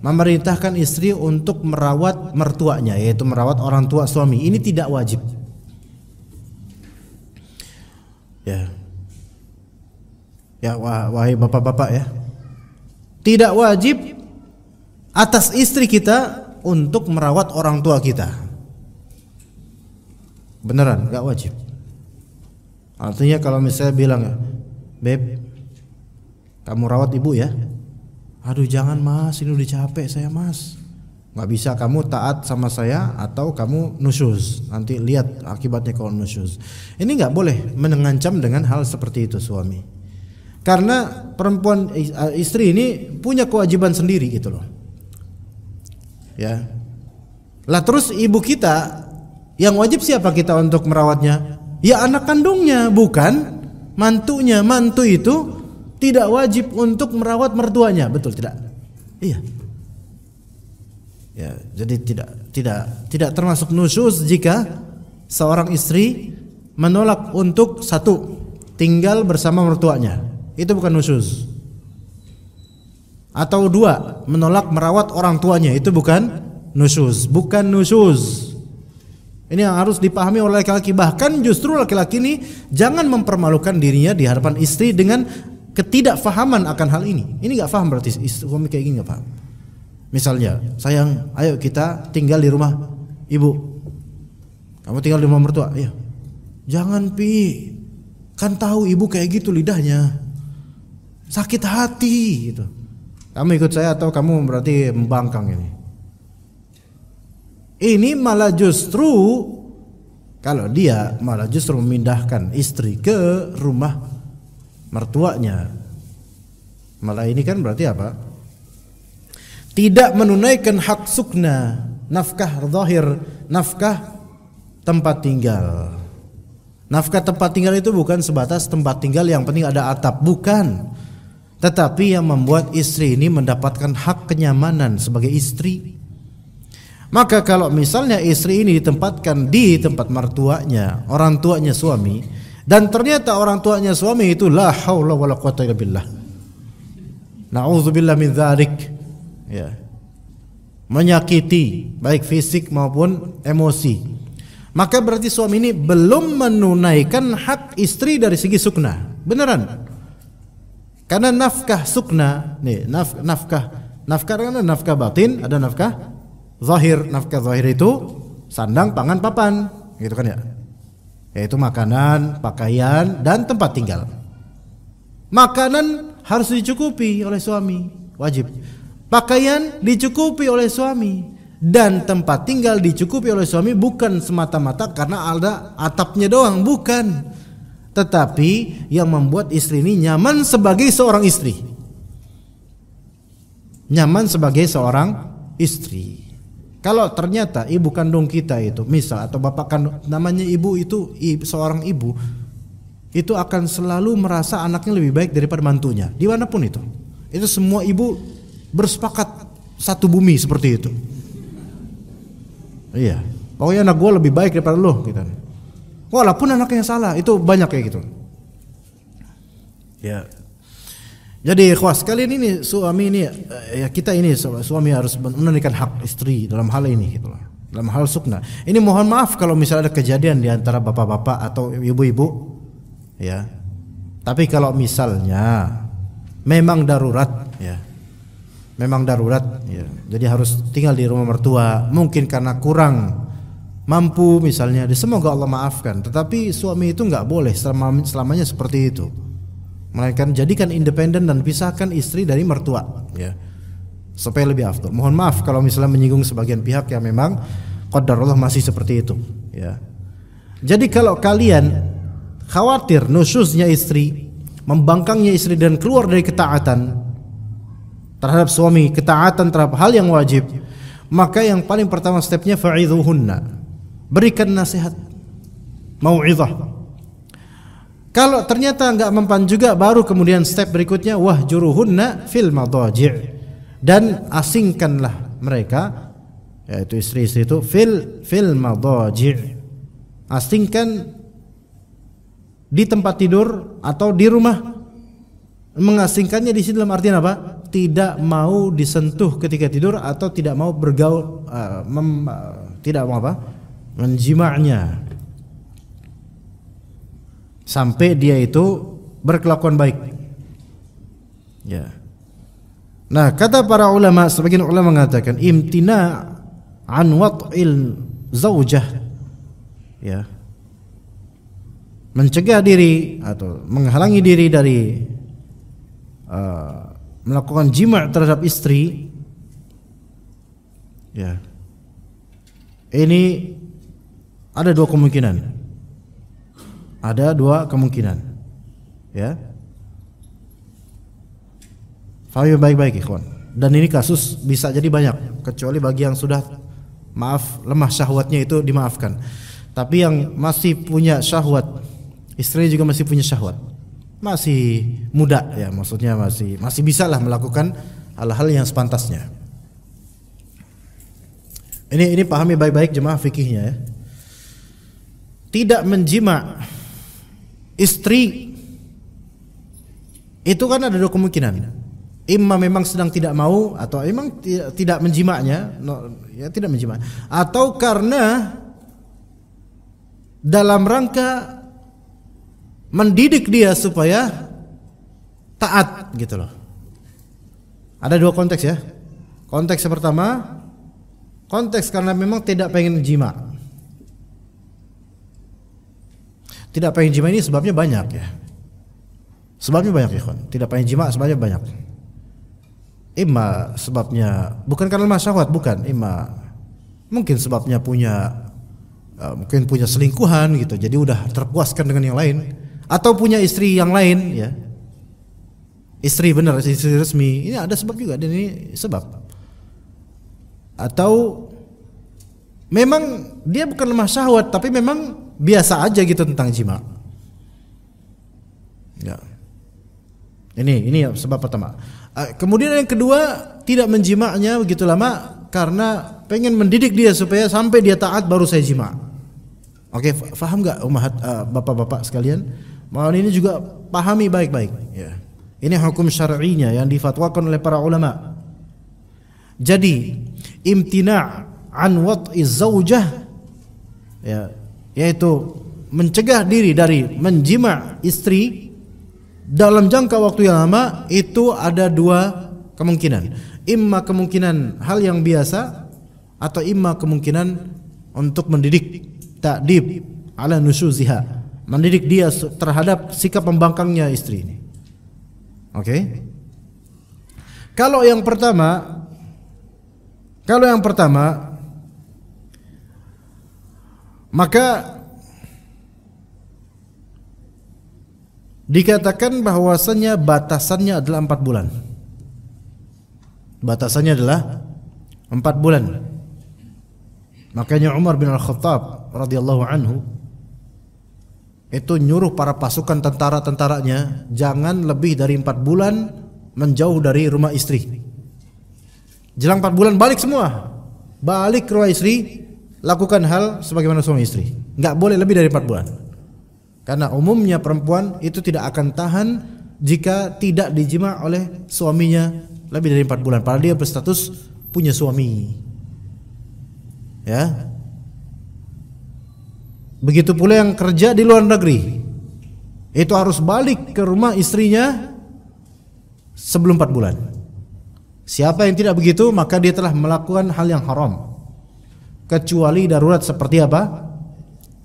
memerintahkan istri untuk merawat mertuanya yaitu merawat orang tua suami ini tidak wajib ya Ya wahai bapak-bapak ya. Tidak wajib atas istri kita untuk merawat orang tua kita. Beneran, nggak wajib. Artinya kalau misalnya bilang, Beb, kamu rawat ibu ya. Aduh jangan mas, ini udah capek saya mas. Nggak bisa kamu taat sama saya atau kamu nusyuz. Nanti lihat akibatnya kalau nusyuz. Ini nggak boleh mengancam dengan hal seperti itu suami. Karena perempuan eh, istri ini punya kewajiban sendiri gitu loh. Ya. Lah terus ibu kita yang wajib siapa kita untuk merawatnya? Ya anak kandungnya, bukan mantunya. Mantu itu tidak wajib untuk merawat mertuanya, betul tidak? Iya. Ya, jadi tidak tidak tidak termasuk nusus jika seorang istri menolak untuk satu tinggal bersama mertuanya itu bukan usus Atau dua, menolak merawat orang tuanya itu bukan nusus bukan nusus Ini yang harus dipahami oleh laki-laki. Bahkan justru laki-laki ini jangan mempermalukan dirinya di hadapan istri dengan ketidakfahaman akan hal ini. Ini nggak paham berarti suami kayak gini nggak paham. Misalnya, sayang, ayo kita tinggal di rumah ibu. Kamu tinggal di rumah mertua, iya. Jangan pi, kan tahu ibu kayak gitu lidahnya sakit hati gitu. Kamu ikut saya atau kamu berarti membangkang ini? Ini malah justru kalau dia malah justru memindahkan istri ke rumah mertuanya. Malah ini kan berarti apa? Tidak menunaikan hak sukna, nafkah zahir, nafkah tempat tinggal. Nafkah tempat tinggal itu bukan sebatas tempat tinggal yang penting ada atap, bukan. Tetapi yang membuat istri ini mendapatkan hak kenyamanan sebagai istri. Maka kalau misalnya istri ini ditempatkan di tempat mertuanya, orang tuanya suami, dan ternyata orang tuanya suami itu la haula wala quwata illa billah. Nauzubillah min dzalik. Ya. Menyakiti baik fisik maupun emosi. Maka berarti suami ini belum menunaikan hak istri dari segi sukna. Beneran. Karena nafkah sukna, nih naf, nafkah nafkah karena nafkah batin ada nafkah zahir. Nafkah zahir itu sandang, pangan, papan, gitu kan ya. Yaitu makanan, pakaian dan tempat tinggal. Makanan harus dicukupi oleh suami, wajib. Pakaian dicukupi oleh suami dan tempat tinggal dicukupi oleh suami bukan semata-mata karena ada atapnya doang, bukan tetapi yang membuat istri ini nyaman sebagai seorang istri. Nyaman sebagai seorang istri. Kalau ternyata ibu kandung kita itu, misal atau bapak kandung namanya ibu itu seorang ibu itu akan selalu merasa anaknya lebih baik daripada mantunya, di dimanapun itu. Itu semua ibu bersepakat satu bumi seperti itu. Iya, pokoknya anak gue lebih baik daripada lo, gitu walaupun anaknya salah itu banyak kayak gitu ya jadi kuas kali ini suami ini eh, ya kita ini suami harus menunaikan hak istri dalam hal ini gitu loh. Dalam hal sukna. Ini mohon maaf kalau misalnya ada kejadian di antara bapak-bapak atau ibu-ibu ya. Tapi kalau misalnya memang darurat ya. Memang darurat ya. Jadi harus tinggal di rumah mertua mungkin karena kurang mampu misalnya semoga Allah maafkan tetapi suami itu nggak boleh selama, selamanya seperti itu mereka jadikan independen dan pisahkan istri dari mertua ya supaya lebih afdol mohon maaf kalau misalnya menyinggung sebagian pihak yang memang allah masih seperti itu ya jadi kalau kalian khawatir nusyuznya istri membangkangnya istri dan keluar dari ketaatan terhadap suami ketaatan terhadap hal yang wajib maka yang paling pertama stepnya fa'idhuhunna Berikan nasihat. mau Mau'izah. Kalau ternyata nggak mempan juga baru kemudian step berikutnya wah juruhunna fil madajir dan asingkanlah mereka yaitu istri-istri itu fil fil madajir asingkan di tempat tidur atau di rumah mengasingkannya di sini dalam artian apa? tidak mau disentuh ketika tidur atau tidak mau bergaul uh, mem, uh, tidak mau apa? menjimaknya sampai dia itu berkelakuan baik. Ya. Nah, kata para ulama, sebagian ulama mengatakan imtina an wat'il zaujah. Ya. Mencegah diri atau menghalangi diri dari uh, melakukan jima terhadap istri. Ya. Ini ada dua kemungkinan. Ada dua kemungkinan. Ya. Fahami ya? baik-baik ikhwan. Dan ini kasus bisa jadi banyak kecuali bagi yang sudah maaf lemah syahwatnya itu dimaafkan. Tapi yang masih punya syahwat, istrinya juga masih punya syahwat. Masih muda ya maksudnya masih masih bisalah melakukan hal-hal yang sepantasnya. Ini ini pahami ya? baik-baik jemaah fikihnya ya tidak menjima istri itu kan ada dua kemungkinan imma memang sedang tidak mau atau memang tidak menjimaknya no, ya tidak menjima. atau karena dalam rangka mendidik dia supaya taat gitu loh ada dua konteks ya konteks yang pertama konteks karena memang tidak pengen menjima. Tidak pengen jima ini sebabnya banyak ya. Sebabnya banyak ya, Tidak pengen jima sebabnya banyak. Ima sebabnya bukan karena masyarakat, bukan. Ima mungkin sebabnya punya eh, mungkin punya selingkuhan gitu. Jadi udah terpuaskan dengan yang lain atau punya istri yang lain ya. Istri benar istri resmi. Ini ada sebab juga dan ini sebab. Atau memang dia bukan lemah syahwat tapi memang biasa aja gitu tentang jima. Ya. Ini ini sebab pertama. Ah, kemudian yang kedua tidak menjimaknya begitu lama karena pengen mendidik dia supaya sampai dia taat baru saya jima. Oke, faham nggak umat uh, ah, bapak-bapak sekalian? Mohon ini juga pahami baik-baik. Ya. Ini hukum syar'inya yang difatwakan oleh para ulama. Jadi imtina' an wat'i zaujah ya yaitu mencegah diri dari menjima istri dalam jangka waktu yang lama itu ada dua kemungkinan imma kemungkinan hal yang biasa atau imma kemungkinan untuk mendidik takdib ala nusuziha mendidik dia terhadap sikap pembangkangnya istri ini oke okay? kalau yang pertama kalau yang pertama maka dikatakan bahwasannya batasannya adalah empat bulan. Batasannya adalah empat bulan. Makanya Umar bin Al-Khattab radhiyallahu anhu itu nyuruh para pasukan tentara-tentaranya jangan lebih dari empat bulan menjauh dari rumah istri. Jelang empat bulan balik semua, balik ke rumah istri lakukan hal sebagaimana suami istri. Nggak boleh lebih dari 4 bulan. Karena umumnya perempuan itu tidak akan tahan jika tidak dijima oleh suaminya lebih dari 4 bulan. Padahal dia berstatus punya suami. Ya. Begitu pula yang kerja di luar negeri. Itu harus balik ke rumah istrinya sebelum 4 bulan. Siapa yang tidak begitu maka dia telah melakukan hal yang haram kecuali darurat seperti apa?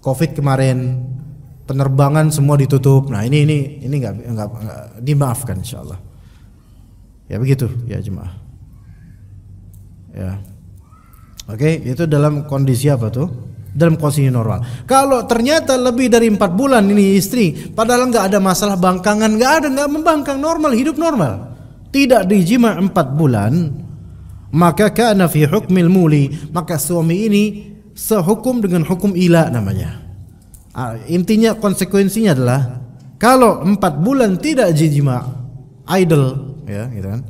Covid kemarin penerbangan semua ditutup. Nah, ini ini ini nggak nggak dimaafkan insyaallah. Ya begitu ya jemaah. Ya. Oke, itu dalam kondisi apa tuh? Dalam kondisi normal. Kalau ternyata lebih dari empat bulan ini istri, padahal nggak ada masalah bangkangan, nggak ada, nggak membangkang normal, hidup normal. Tidak dijima empat bulan, maka kana fi hukmil muli maka suami ini sehukum dengan hukum ila namanya ah, intinya konsekuensinya adalah kalau empat bulan tidak jijima idol ya gitu kan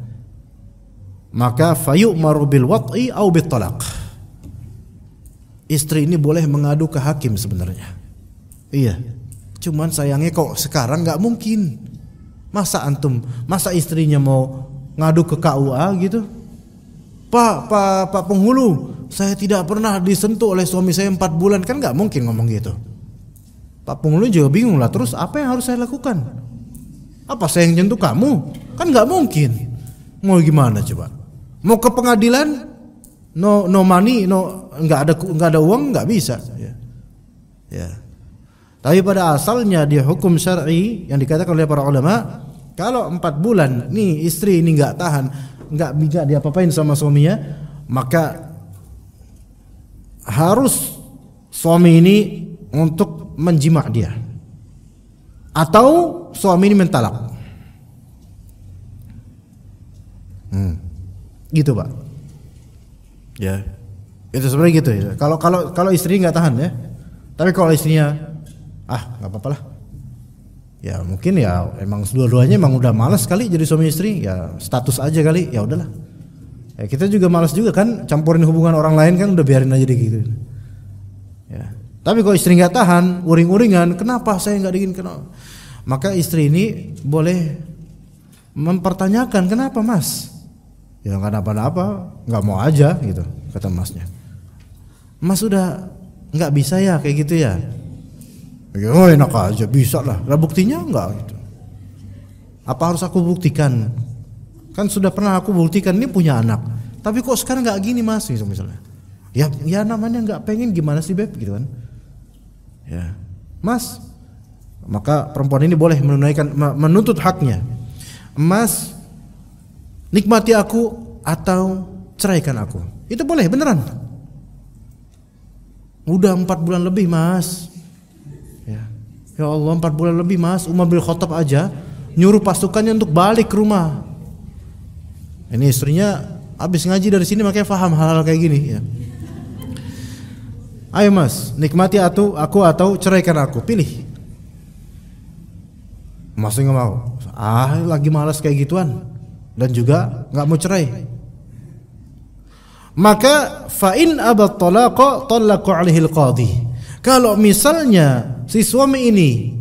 maka fayu marubil wat'i au bitolak istri ini boleh mengadu ke hakim sebenarnya iya cuman sayangnya kok sekarang nggak mungkin masa antum masa istrinya mau ngadu ke KUA gitu Pak, Pak, Pak penghulu, saya tidak pernah disentuh oleh suami saya empat bulan. Kan nggak mungkin ngomong gitu. Pak penghulu juga bingung lah. Terus apa yang harus saya lakukan? Apa saya yang nyentuh kamu? Kan nggak mungkin. Mau gimana coba? Mau ke pengadilan? No, no money, no nggak ada nggak ada uang nggak bisa. Ya. ya. Tapi pada asalnya dia hukum syar'i yang dikatakan oleh para ulama, kalau empat bulan nih istri ini nggak tahan, nggak bisa diapa-apain sama suaminya, maka harus suami ini untuk menjimak dia. Atau suami ini mentalak. Hmm. Gitu, Pak. Ya. Itu sebenarnya gitu ya. Kalau kalau kalau istri nggak tahan ya. Tapi kalau istrinya ah nggak apa apa lah ya mungkin ya emang dua-duanya emang udah malas kali jadi suami istri ya status aja kali ya udahlah ya kita juga malas juga kan campurin hubungan orang lain kan udah biarin aja deh gitu ya tapi kalau istri nggak tahan uring-uringan kenapa saya nggak dingin kenal maka istri ini boleh mempertanyakan kenapa mas ya nggak apa-apa nggak mau aja gitu kata masnya mas udah nggak bisa ya kayak gitu ya oh enak aja bisa lah lah buktinya enggak gitu apa harus aku buktikan kan sudah pernah aku buktikan ini punya anak tapi kok sekarang nggak gini mas gitu misalnya ya ya namanya nggak pengen gimana sih beb gitu kan ya mas maka perempuan ini boleh menunaikan menuntut haknya mas nikmati aku atau ceraikan aku itu boleh beneran udah empat bulan lebih mas Ya Allah, empat bulan lebih Mas, Umar bin Khattab aja nyuruh pasukannya untuk balik ke rumah. Ini istrinya habis ngaji dari sini makanya paham hal-hal kayak gini ya. Ayo mas, nikmati atau aku atau ceraikan aku, pilih. Mas nggak mau. Ah, lagi malas kayak gituan dan juga nggak mau cerai. Maka fa'in abat talaqa talaqa alaihi al-qadhi. Kalau misalnya si suami ini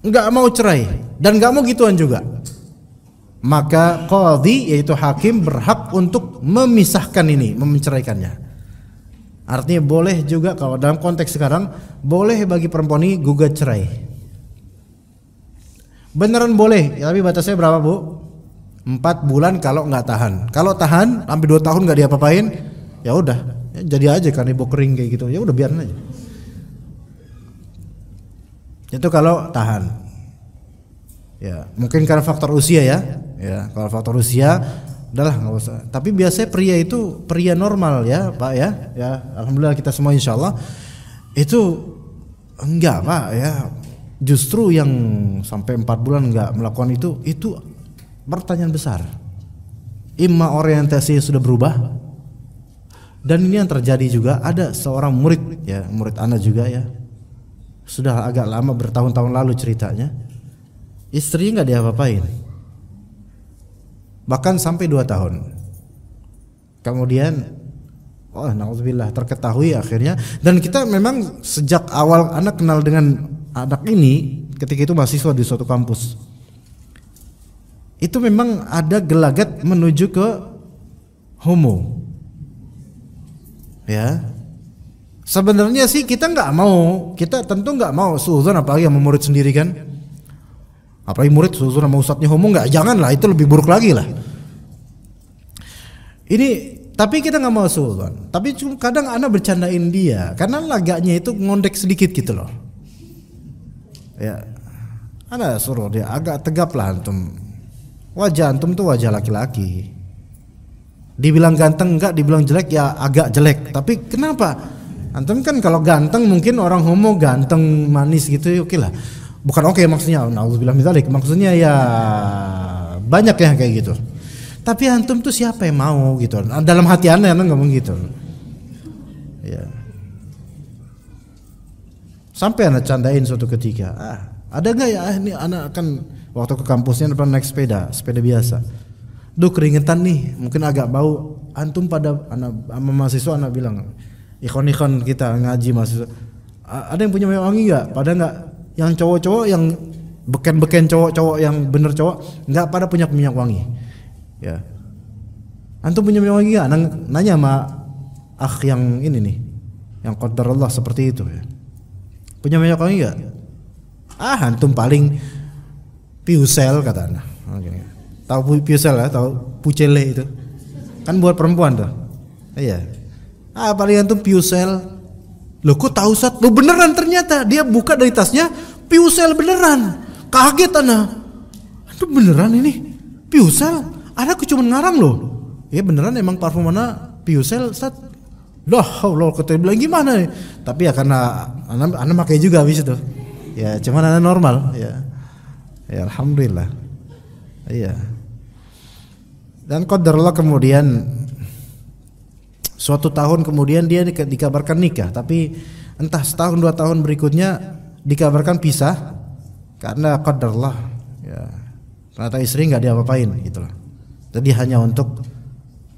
nggak mau cerai dan nggak mau gituan juga, maka qadhi yaitu hakim berhak untuk memisahkan ini, memenceraikannya. Artinya boleh juga kalau dalam konteks sekarang boleh bagi perempuan ini gugat cerai. Beneran boleh, ya, tapi batasnya berapa bu? Empat bulan kalau nggak tahan. Kalau tahan sampai dua tahun nggak diapa-apain, ya udah ya jadi aja kan ibu kering kayak gitu. Ya udah biarin aja. Itu kalau tahan. Ya, mungkin karena faktor usia ya. Ya, kalau faktor usia adalah nggak usah. Tapi biasanya pria itu pria normal ya, Pak ya. Ya, alhamdulillah kita semua insya Allah itu enggak, Pak ya. Justru yang sampai empat bulan enggak melakukan itu itu pertanyaan besar. Imma orientasi sudah berubah dan ini yang terjadi juga ada seorang murid ya, murid anda juga ya, sudah agak lama bertahun-tahun lalu ceritanya istri nggak diapa-apain bahkan sampai dua tahun kemudian oh nauzubillah terketahui akhirnya dan kita memang sejak awal anak kenal dengan anak ini ketika itu mahasiswa di suatu kampus itu memang ada gelagat menuju ke homo ya Sebenarnya sih kita nggak mau, kita tentu nggak mau suzon apalagi yang murid sendiri kan. Apalagi murid suzon sama ustadznya homo nggak, jangan lah itu lebih buruk lagi lah. Ini tapi kita nggak mau suzon. Tapi cuma kadang anak bercandain dia karena lagaknya itu ngondek sedikit gitu loh. Ya, anak suruh dia agak tegap lah antum. Wajah antum tuh wajah laki-laki. Dibilang ganteng nggak, dibilang jelek ya agak jelek. Tapi kenapa? Antum kan kalau ganteng mungkin orang homo ganteng manis gitu ya oke okay lah. Bukan oke okay, maksudnya. Nauzubillah Maksudnya ya banyak yang kayak gitu. Tapi antum tuh siapa yang mau gitu. Dalam hati anda anda ngomong gitu. Ya. Sampai anak candain suatu ketika. Ah, ada nggak ya ah, ini anak kan waktu ke kampusnya depan naik sepeda, sepeda biasa. Duh keringetan nih, mungkin agak bau. Antum pada anak mahasiswa anak bilang, ikon-ikon kita ngaji mas ada yang punya wangi nggak pada nggak yang cowok-cowok yang beken-beken cowok-cowok yang bener cowok nggak pada punya minyak wangi ya antum punya minyak wangi nggak nanya sama ah yang ini nih yang kotor Allah seperti itu ya punya minyak wangi nggak ah antum paling piusel kata anak tahu piusel ya tahu pucele itu kan buat perempuan tuh iya ah paling antum piusel lo kok tahu saat lo beneran ternyata dia buka dari tasnya piusel beneran kaget ana antum beneran ini piusel ada aku cuma ngarang lo, ya eh, beneran emang parfum mana piusel saat, Loh, Allah kata bilang gimana nih? Tapi ya karena anak anak makai juga habis itu. Ya, cuman anak normal, ya. Ya alhamdulillah. Iya. Dan qadarullah kemudian suatu tahun kemudian dia dikabarkan nikah tapi entah setahun dua tahun berikutnya dikabarkan pisah karena qadarlah ya ternyata istri nggak diapa-apain gitu loh jadi hanya untuk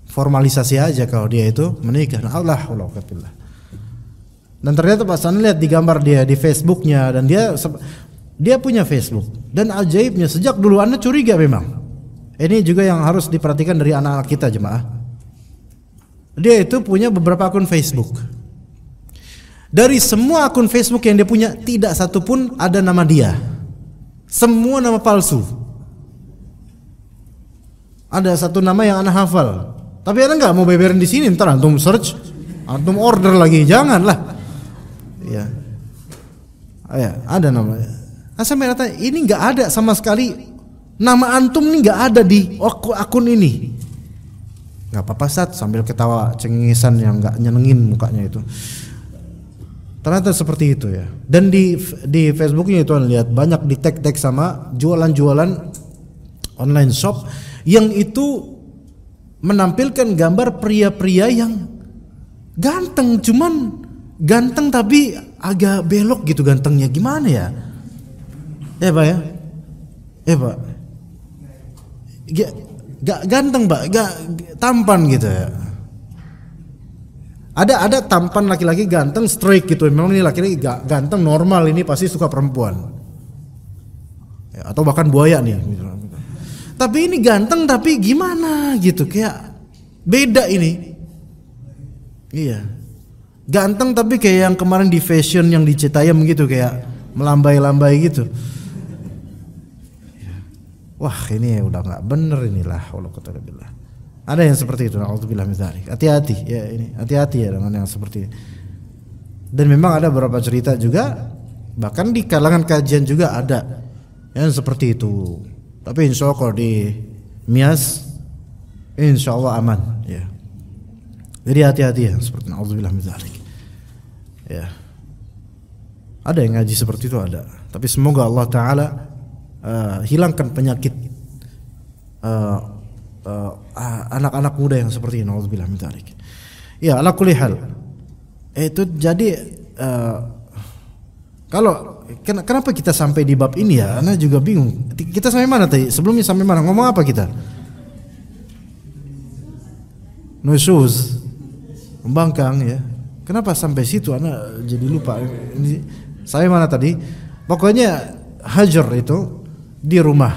formalisasi aja kalau dia itu menikah nah, Allah Allah dan ternyata Pak San lihat di gambar dia di Facebooknya dan dia dia punya Facebook dan ajaibnya sejak dulu anda curiga memang ini juga yang harus diperhatikan dari anak-anak kita jemaah dia itu punya beberapa akun Facebook. Dari semua akun Facebook yang dia punya, tidak satu pun ada nama dia. Semua nama palsu. Ada satu nama yang anak hafal. Tapi anak nggak mau beberin di sini, ntar antum search, antum order lagi, janganlah. Ya, ya ada namanya. Nah, saya ini nggak ada sama sekali nama antum ini nggak ada di akun ini nggak apa-apa saat sambil ketawa cengengesan yang nggak nyenengin mukanya itu ternyata seperti itu ya dan di di Facebooknya itu lihat banyak di tag tag sama jualan-jualan online shop yang itu menampilkan gambar pria-pria yang ganteng cuman ganteng tapi agak belok gitu gantengnya gimana ya ya pak ya ya pak gak ganteng mbak gak tampan gitu ya ada ada tampan laki-laki ganteng straight gitu memang ini laki-laki gak ganteng normal ini pasti suka perempuan ya, atau bahkan buaya nih gitu. tapi ini ganteng tapi gimana gitu kayak beda ini iya ganteng tapi kayak yang kemarin di fashion yang di Citayam gitu kayak melambai-lambai gitu wah ini udah nggak bener inilah Allah kata ada yang seperti itu Allah bilang misalnya, hati-hati ya ini hati-hati ya dengan yang seperti ini dan memang ada beberapa cerita juga bahkan di kalangan kajian juga ada yang seperti itu tapi insya Allah kalau di Mias insya Allah aman ya jadi hati-hati ya seperti Allah bilang misalnya, ya ada yang ngaji seperti itu ada tapi semoga Allah Ta'ala Eh, hilangkan penyakit uh, uh, anak-anak muda yang seperti ini bilang menarik Ya, ala kulihal hal. Itu jadi uh, kalau kenapa kita sampai di bab ini ya? Anda juga bingung. Kita sampai mana tadi? Sebelumnya sampai mana? Ngomong apa kita? Nusyuz membangkang ya. Kenapa sampai situ? Anda jadi lupa. Ini, sampai mana tadi? Pokoknya hajar itu di rumah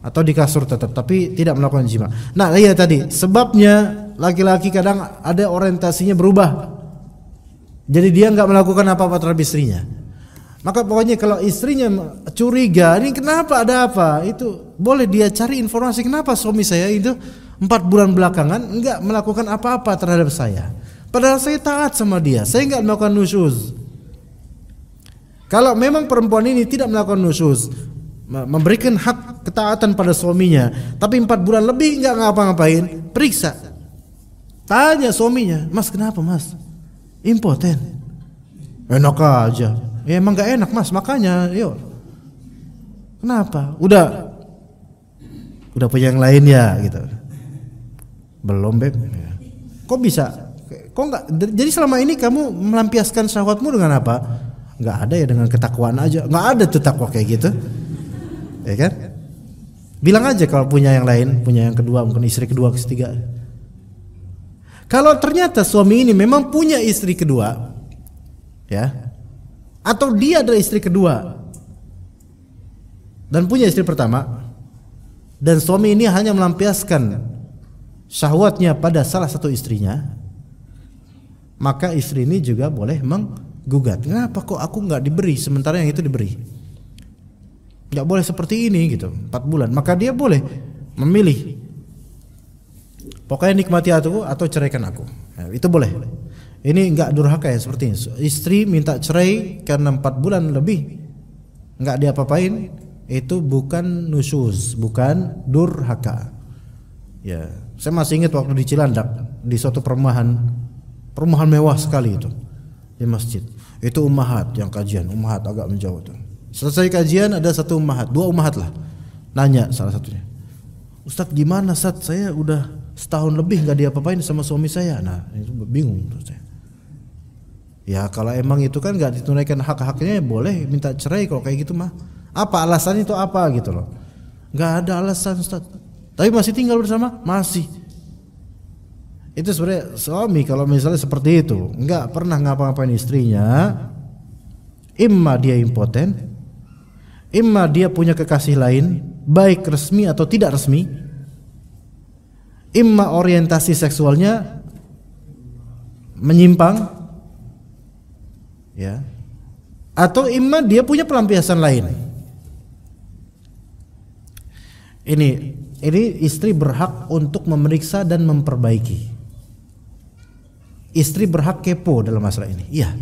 atau di kasur tetap tapi tidak melakukan jima. Nah, iya tadi sebabnya laki-laki kadang ada orientasinya berubah. Jadi dia nggak melakukan apa-apa terhadap istrinya. Maka pokoknya kalau istrinya curiga, ini kenapa ada apa? Itu boleh dia cari informasi kenapa suami saya itu empat bulan belakangan nggak melakukan apa-apa terhadap saya. Padahal saya taat sama dia, saya nggak melakukan nusyuz. Kalau memang perempuan ini tidak melakukan nusyuz, memberikan hak ketaatan pada suaminya, tapi empat bulan lebih nggak ngapa-ngapain, periksa. Tanya suaminya, Mas kenapa Mas? Impoten. Enak aja. Ya emang nggak enak Mas, makanya yuk. Kenapa? Udah, udah punya yang lain ya gitu. Belum beb. Kok bisa? Kok nggak? Jadi selama ini kamu melampiaskan syahwatmu dengan apa? Nggak ada ya dengan ketakwaan aja. Nggak ada tuh takwa kayak gitu ya kan? Bilang aja kalau punya yang lain, punya yang kedua, mungkin istri kedua, ketiga. Kalau ternyata suami ini memang punya istri kedua, ya, atau dia adalah istri kedua dan punya istri pertama, dan suami ini hanya melampiaskan syahwatnya pada salah satu istrinya, maka istri ini juga boleh menggugat. Kenapa kok aku nggak diberi sementara yang itu diberi? nggak boleh seperti ini gitu empat bulan maka dia boleh memilih pokoknya nikmati aku atau ceraikan aku nah, itu boleh ini nggak durhaka ya seperti ini istri minta cerai karena empat bulan lebih nggak diapa-apain itu bukan nusus bukan durhaka ya saya masih ingat waktu di Cilandak di suatu perumahan perumahan mewah sekali itu di masjid itu umahat yang kajian umahat agak menjauh tuh Selesai kajian ada satu ummahat, dua ummahat lah. Nanya salah satunya. Ustadz gimana saat saya udah setahun lebih nggak diapa-apain sama suami saya. Nah itu bingung terus saya. Ya kalau emang itu kan nggak ditunaikan hak-haknya boleh minta cerai kalau kayak gitu mah. Apa alasan itu apa gitu loh. Nggak ada alasan Ustadz. Tapi masih tinggal bersama? Masih. Itu sebenarnya suami kalau misalnya seperti itu nggak pernah ngapa-ngapain istrinya. Imma dia impoten, Imma dia punya kekasih lain, baik resmi atau tidak resmi. Imma orientasi seksualnya menyimpang ya. Atau imma dia punya pelampiasan lain. Ini ini istri berhak untuk memeriksa dan memperbaiki. Istri berhak kepo dalam masalah ini. Iya.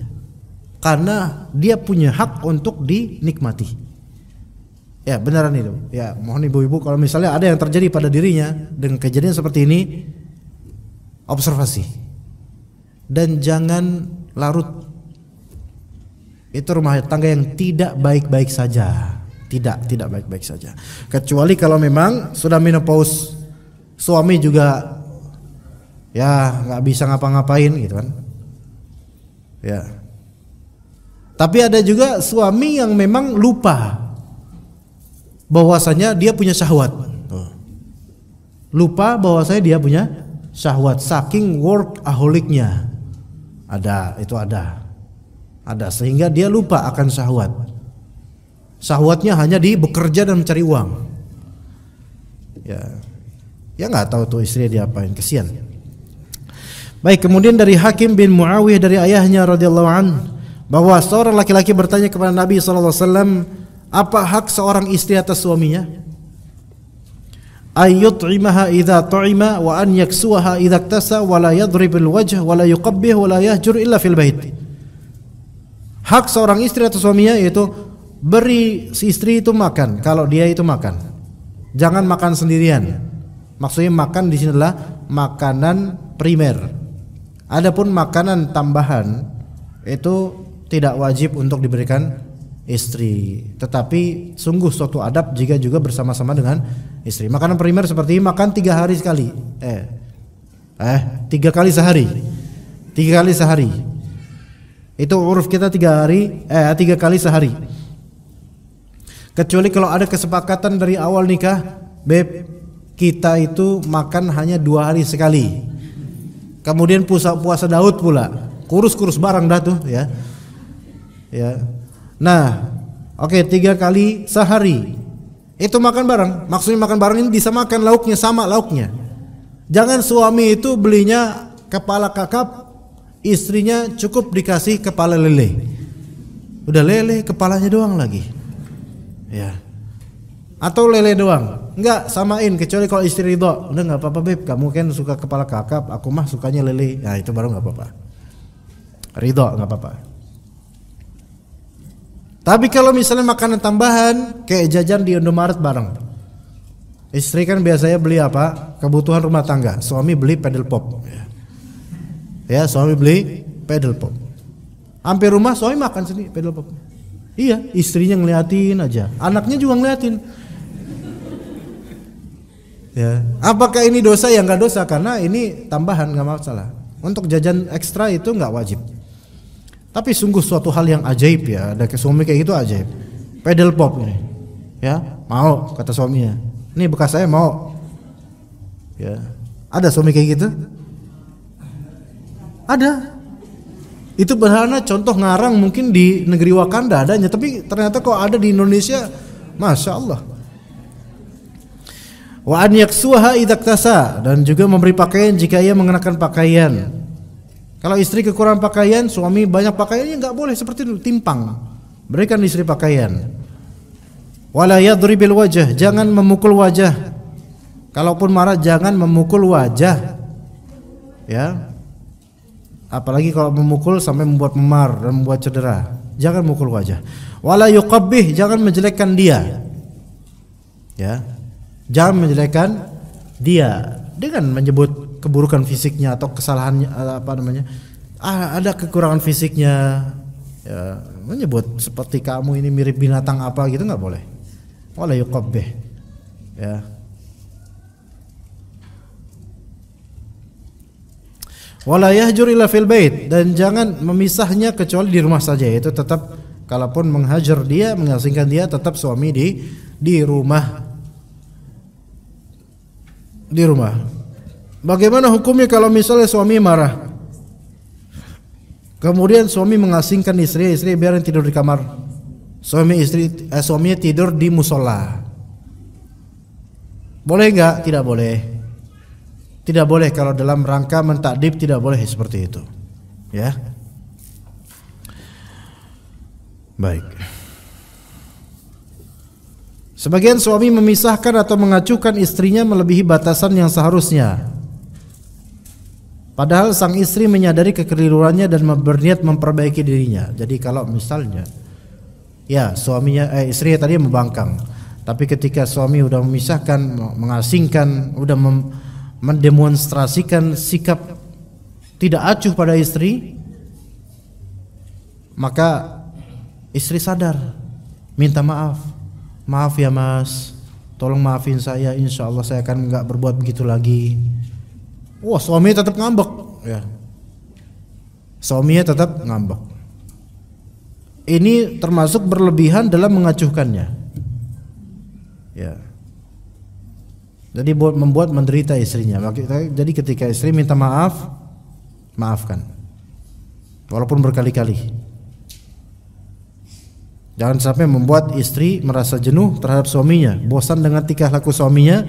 Karena dia punya hak untuk dinikmati. Ya beneran itu. Ya mohon ibu-ibu kalau misalnya ada yang terjadi pada dirinya dengan kejadian seperti ini, observasi dan jangan larut. Itu rumah tangga yang tidak baik-baik saja, tidak tidak baik-baik saja. Kecuali kalau memang sudah menopause, suami juga ya nggak bisa ngapa-ngapain gitu kan. Ya. Tapi ada juga suami yang memang lupa bahwasanya dia punya syahwat. Hmm. Lupa bahwasanya dia punya syahwat saking work workaholicnya. Ada, itu ada. Ada sehingga dia lupa akan syahwat. Syahwatnya hanya di bekerja dan mencari uang. Ya. Ya nggak tahu tuh dia diapain, kesian. Baik, kemudian dari Hakim bin Muawiyah dari ayahnya radhiyallahu an bahwa seorang laki-laki bertanya kepada Nabi sallallahu alaihi wasallam apa hak seorang istri atas suaminya? ayat Ayyut'imaha idza ta'ima wa an yaksuha idza iktasa wa la al wajh wa la yuqabbih yahjur illa fil bait. Hak seorang istri atau suaminya yaitu beri si istri itu makan kalau dia itu makan. Jangan makan sendirian. Maksudnya makan di sini adalah makanan primer. Adapun makanan tambahan itu tidak wajib untuk diberikan istri. Tetapi sungguh suatu adab jika juga bersama-sama dengan istri. Makanan primer seperti makan tiga hari sekali. Eh, eh tiga kali sehari. Tiga kali sehari. Itu uruf kita tiga hari, eh tiga kali sehari. Kecuali kalau ada kesepakatan dari awal nikah, beb kita itu makan hanya dua hari sekali. Kemudian puasa puasa Daud pula, kurus-kurus barang dah tuh ya. Ya, Nah, oke okay, tiga kali sehari itu makan bareng. Maksudnya makan bareng ini bisa makan lauknya sama lauknya. Jangan suami itu belinya kepala kakap, istrinya cukup dikasih kepala lele. Udah lele kepalanya doang lagi. Ya. Atau lele doang. Enggak, samain kecuali kalau istri ridho. Udah nggak apa-apa, Beb. Kamu kan suka kepala kakap, aku mah sukanya lele. Nah, itu baru nggak apa-apa. Ridho nggak apa-apa. Tapi kalau misalnya makanan tambahan kayak jajan di Indomaret bareng. Istri kan biasanya beli apa? Kebutuhan rumah tangga. Suami beli pedal pop. Ya, suami beli pedal pop. Hampir rumah suami makan sini pedal pop. Iya, istrinya ngeliatin aja. Anaknya juga ngeliatin. Ya, apakah ini dosa yang nggak dosa karena ini tambahan nggak masalah. Untuk jajan ekstra itu nggak wajib. Tapi sungguh suatu hal yang ajaib ya, ada ke suami kayak gitu ajaib. Pedal pop ini. Ya, mau kata suaminya. Ini bekas saya mau. Ya. Ada suami kayak gitu? Ada. Itu berhana contoh ngarang mungkin di negeri Wakanda adanya, tapi ternyata kok ada di Indonesia, masya Allah. Wa an yaksuha idaktasa dan juga memberi pakaian jika ia mengenakan pakaian. Kalau istri kekurangan pakaian, suami banyak pakaiannya nggak boleh seperti itu timpang. Berikan istri pakaian. Wala yadribil wajah, jangan memukul wajah. Kalaupun marah jangan memukul wajah. Ya. Apalagi kalau memukul sampai membuat memar dan membuat cedera. Jangan memukul wajah. Wala yuqabbih, jangan menjelekkan dia. Ya. Jangan menjelekkan dia dengan menyebut keburukan fisiknya atau kesalahannya eh, apa namanya ah, ada kekurangan fisiknya ya, menyebut seperti kamu ini mirip binatang apa gitu nggak boleh wala yuqabbih ya wala yahjur ila fil bait dan jangan memisahnya kecuali di rumah saja itu tetap kalaupun menghajar dia mengasingkan dia tetap suami di di rumah di rumah Bagaimana hukumnya kalau misalnya suami marah? Kemudian suami mengasingkan istri, istri biarin tidur di kamar. Suami istri eh, suaminya tidur di musola. Boleh nggak? Tidak boleh. Tidak boleh kalau dalam rangka mentakdib tidak boleh seperti itu. Ya. Baik. Sebagian suami memisahkan atau mengacuhkan istrinya melebihi batasan yang seharusnya. Padahal sang istri menyadari kekeliruannya dan berniat memperbaiki dirinya. Jadi kalau misalnya ya suaminya eh, istri tadi membangkang, tapi ketika suami sudah memisahkan, mengasingkan, sudah mem, mendemonstrasikan sikap tidak acuh pada istri, maka istri sadar, minta maaf. Maaf ya Mas, tolong maafin saya, insya Allah saya akan nggak berbuat begitu lagi wah suaminya tetap ngambek ya suaminya tetap ngambek ini termasuk berlebihan dalam mengacuhkannya ya jadi membuat menderita istrinya jadi ketika istri minta maaf maafkan walaupun berkali-kali jangan sampai membuat istri merasa jenuh terhadap suaminya bosan dengan tingkah laku suaminya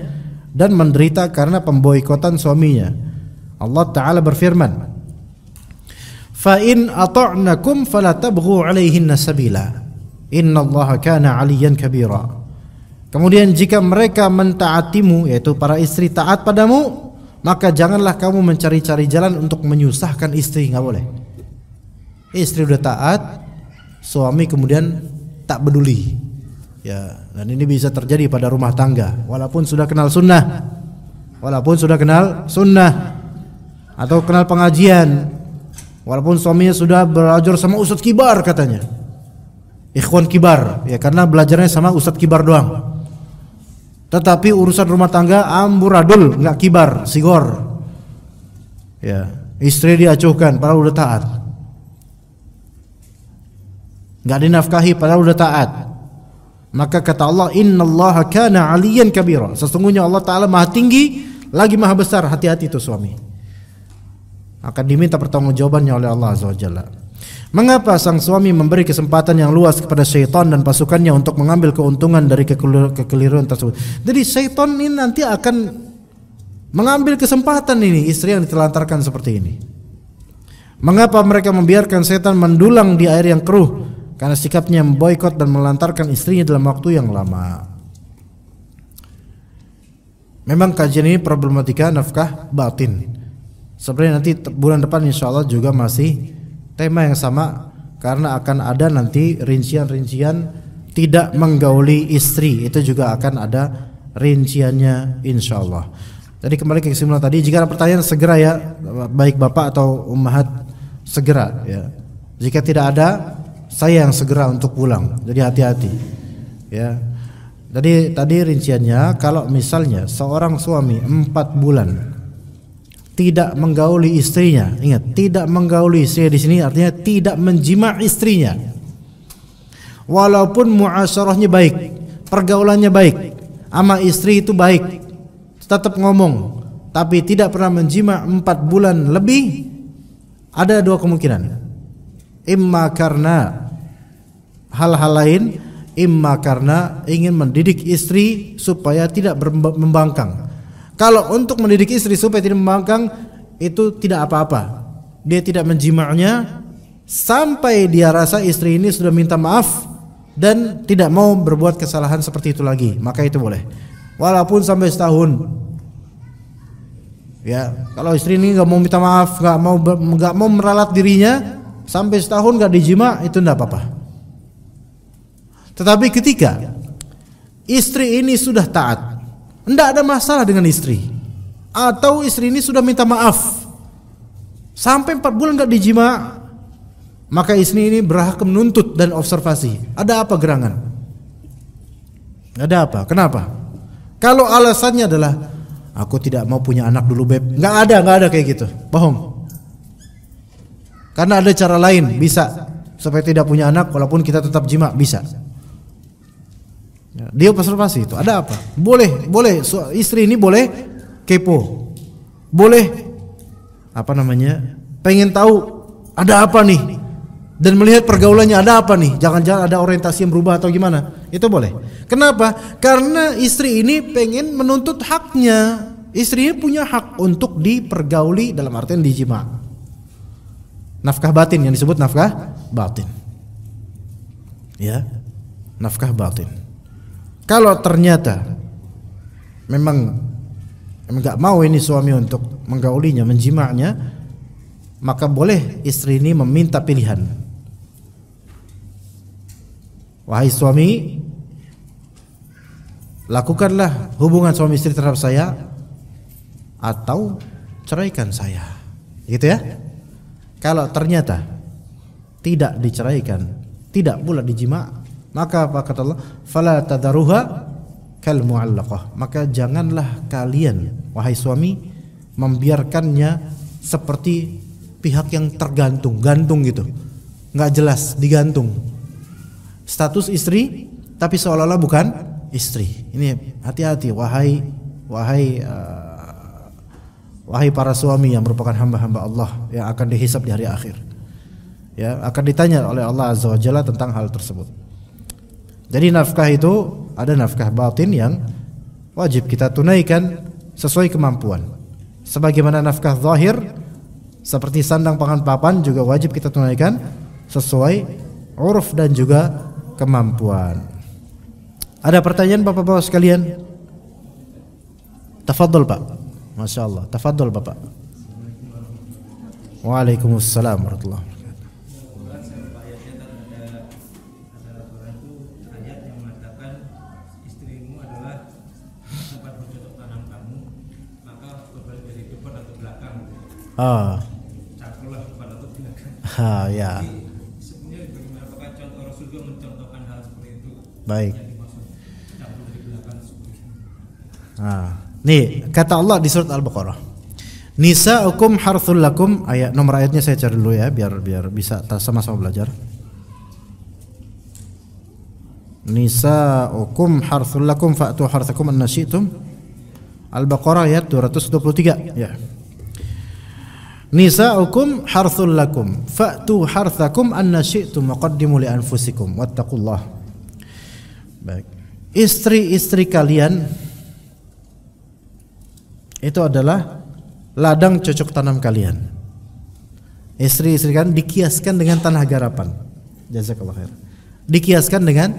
dan menderita karena pemboikotan suaminya. Allah taala berfirman, فَإِنْ أَطَعْنَكُمْ فَلَا تَبْغُوا عَلَيْهِنَّ سَبِيلًا إِنَّ اللَّهَ kana 'aliyan كَبِيرًا Kemudian jika mereka mentaatimu yaitu para istri taat padamu, maka janganlah kamu mencari-cari jalan untuk menyusahkan istri, nggak boleh. Istri udah taat, suami kemudian tak peduli. Ya, dan ini bisa terjadi pada rumah tangga walaupun sudah kenal sunnah. Walaupun sudah kenal sunnah atau kenal pengajian walaupun suaminya sudah belajar sama ustadz kibar katanya. Ikhwan kibar ya karena belajarnya sama ustadz kibar doang. Tetapi urusan rumah tangga amburadul nggak kibar, sigor. Ya, istri diacuhkan padahal udah taat. Nggak dinafkahi padahal udah taat maka kata Allah, "Innallaha kana 'aliyan kabira." Sesungguhnya Allah taala Maha tinggi lagi Maha besar. Hati-hati itu suami. Akan diminta pertanggungjawabannya oleh Allah Azza wa Jalla. Mengapa sang suami memberi kesempatan yang luas kepada syaitan dan pasukannya untuk mengambil keuntungan dari kekeliruan tersebut? Jadi syaitan ini nanti akan mengambil kesempatan ini istri yang ditelantarkan seperti ini. Mengapa mereka membiarkan setan mendulang di air yang keruh karena sikapnya memboikot dan melantarkan istrinya dalam waktu yang lama. Memang kajian ini problematika nafkah batin. Sebenarnya nanti bulan depan insya Allah juga masih tema yang sama karena akan ada nanti rincian-rincian tidak menggauli istri itu juga akan ada rinciannya insya Allah. Jadi kembali ke kesimpulan tadi jika ada pertanyaan segera ya baik bapak atau ummahat segera ya. Jika tidak ada saya yang segera untuk pulang. Jadi hati-hati. Ya. Jadi tadi rinciannya kalau misalnya seorang suami empat bulan tidak menggauli istrinya. Ingat, tidak menggauli istrinya di sini artinya tidak menjima istrinya. Walaupun muasyarahnya baik, pergaulannya baik, ama istri itu baik, tetap ngomong, tapi tidak pernah menjima empat bulan lebih, ada dua kemungkinan. Imma karena hal-hal lain imma karena ingin mendidik istri supaya tidak membangkang. Kalau untuk mendidik istri supaya tidak membangkang itu tidak apa-apa. Dia tidak menjimaknya sampai dia rasa istri ini sudah minta maaf dan tidak mau berbuat kesalahan seperti itu lagi, maka itu boleh. Walaupun sampai setahun. Ya, kalau istri ini nggak mau minta maaf, nggak mau nggak mau meralat dirinya sampai setahun nggak dijima itu tidak apa-apa. Tetapi ketika istri ini sudah taat, tidak ada masalah dengan istri, atau istri ini sudah minta maaf, sampai empat bulan nggak dijima, maka istri ini berhak menuntut dan observasi. Ada apa gerangan? Ada apa? Kenapa? Kalau alasannya adalah aku tidak mau punya anak dulu beb, nggak ada, nggak ada kayak gitu, bohong. Karena ada cara lain bisa supaya tidak punya anak, walaupun kita tetap jima bisa. Ya, dia observasi itu ada apa? Boleh, boleh so, istri ini boleh kepo. Boleh apa namanya? Pengen tahu ada apa nih? Dan melihat pergaulannya ada apa nih? Jangan-jangan ada orientasi yang berubah atau gimana? Itu boleh. Kenapa? Karena istri ini pengen menuntut haknya. Istrinya punya hak untuk dipergauli dalam artian dijima. Nafkah batin yang disebut nafkah batin. Ya. Nafkah batin. Kalau ternyata memang nggak mau ini suami untuk menggaulinya, menjimaknya, maka boleh istri ini meminta pilihan. Wahai suami, lakukanlah hubungan suami istri terhadap saya atau ceraikan saya. Gitu ya. Kalau ternyata tidak diceraikan, tidak pula dijimak, maka apa kata Allah? Fala tadaruha kal muallaqah. Maka janganlah kalian wahai suami membiarkannya seperti pihak yang tergantung, gantung gitu. Nggak jelas, digantung. Status istri tapi seolah-olah bukan istri. Ini hati-hati wahai wahai uh, wahai para suami yang merupakan hamba-hamba Allah yang akan dihisap di hari akhir. Ya, akan ditanya oleh Allah Azza wa Jalla tentang hal tersebut. Jadi nafkah itu ada nafkah batin yang wajib kita tunaikan sesuai kemampuan. Sebagaimana nafkah zahir seperti sandang pangan papan juga wajib kita tunaikan sesuai uruf dan juga kemampuan. Ada pertanyaan Bapak-bapak sekalian? Tafadhol Pak. Masya Allah. Tafadhol Bapak. Waalaikumsalam warahmatullahi Oh. Ha, ya. Baik. Ah, nih kata Allah di surat Al-Baqarah. Nisa harthul lakum ayat nomor ayatnya saya cari dulu ya biar biar bisa sama-sama belajar. Nisa hukum harthul lakum fa'tu harthakum an Al-Baqarah ayat 223 ya. Yeah. Nisa'ukum harthul lakum fa'tu harthakum anna syi'tu waqaddimu li anfusikum Wattakullah Baik. Istri-istri kalian itu adalah ladang cocok tanam kalian. Istri-istri kalian dikiaskan dengan tanah garapan. Jazakallah khair. Dikiaskan dengan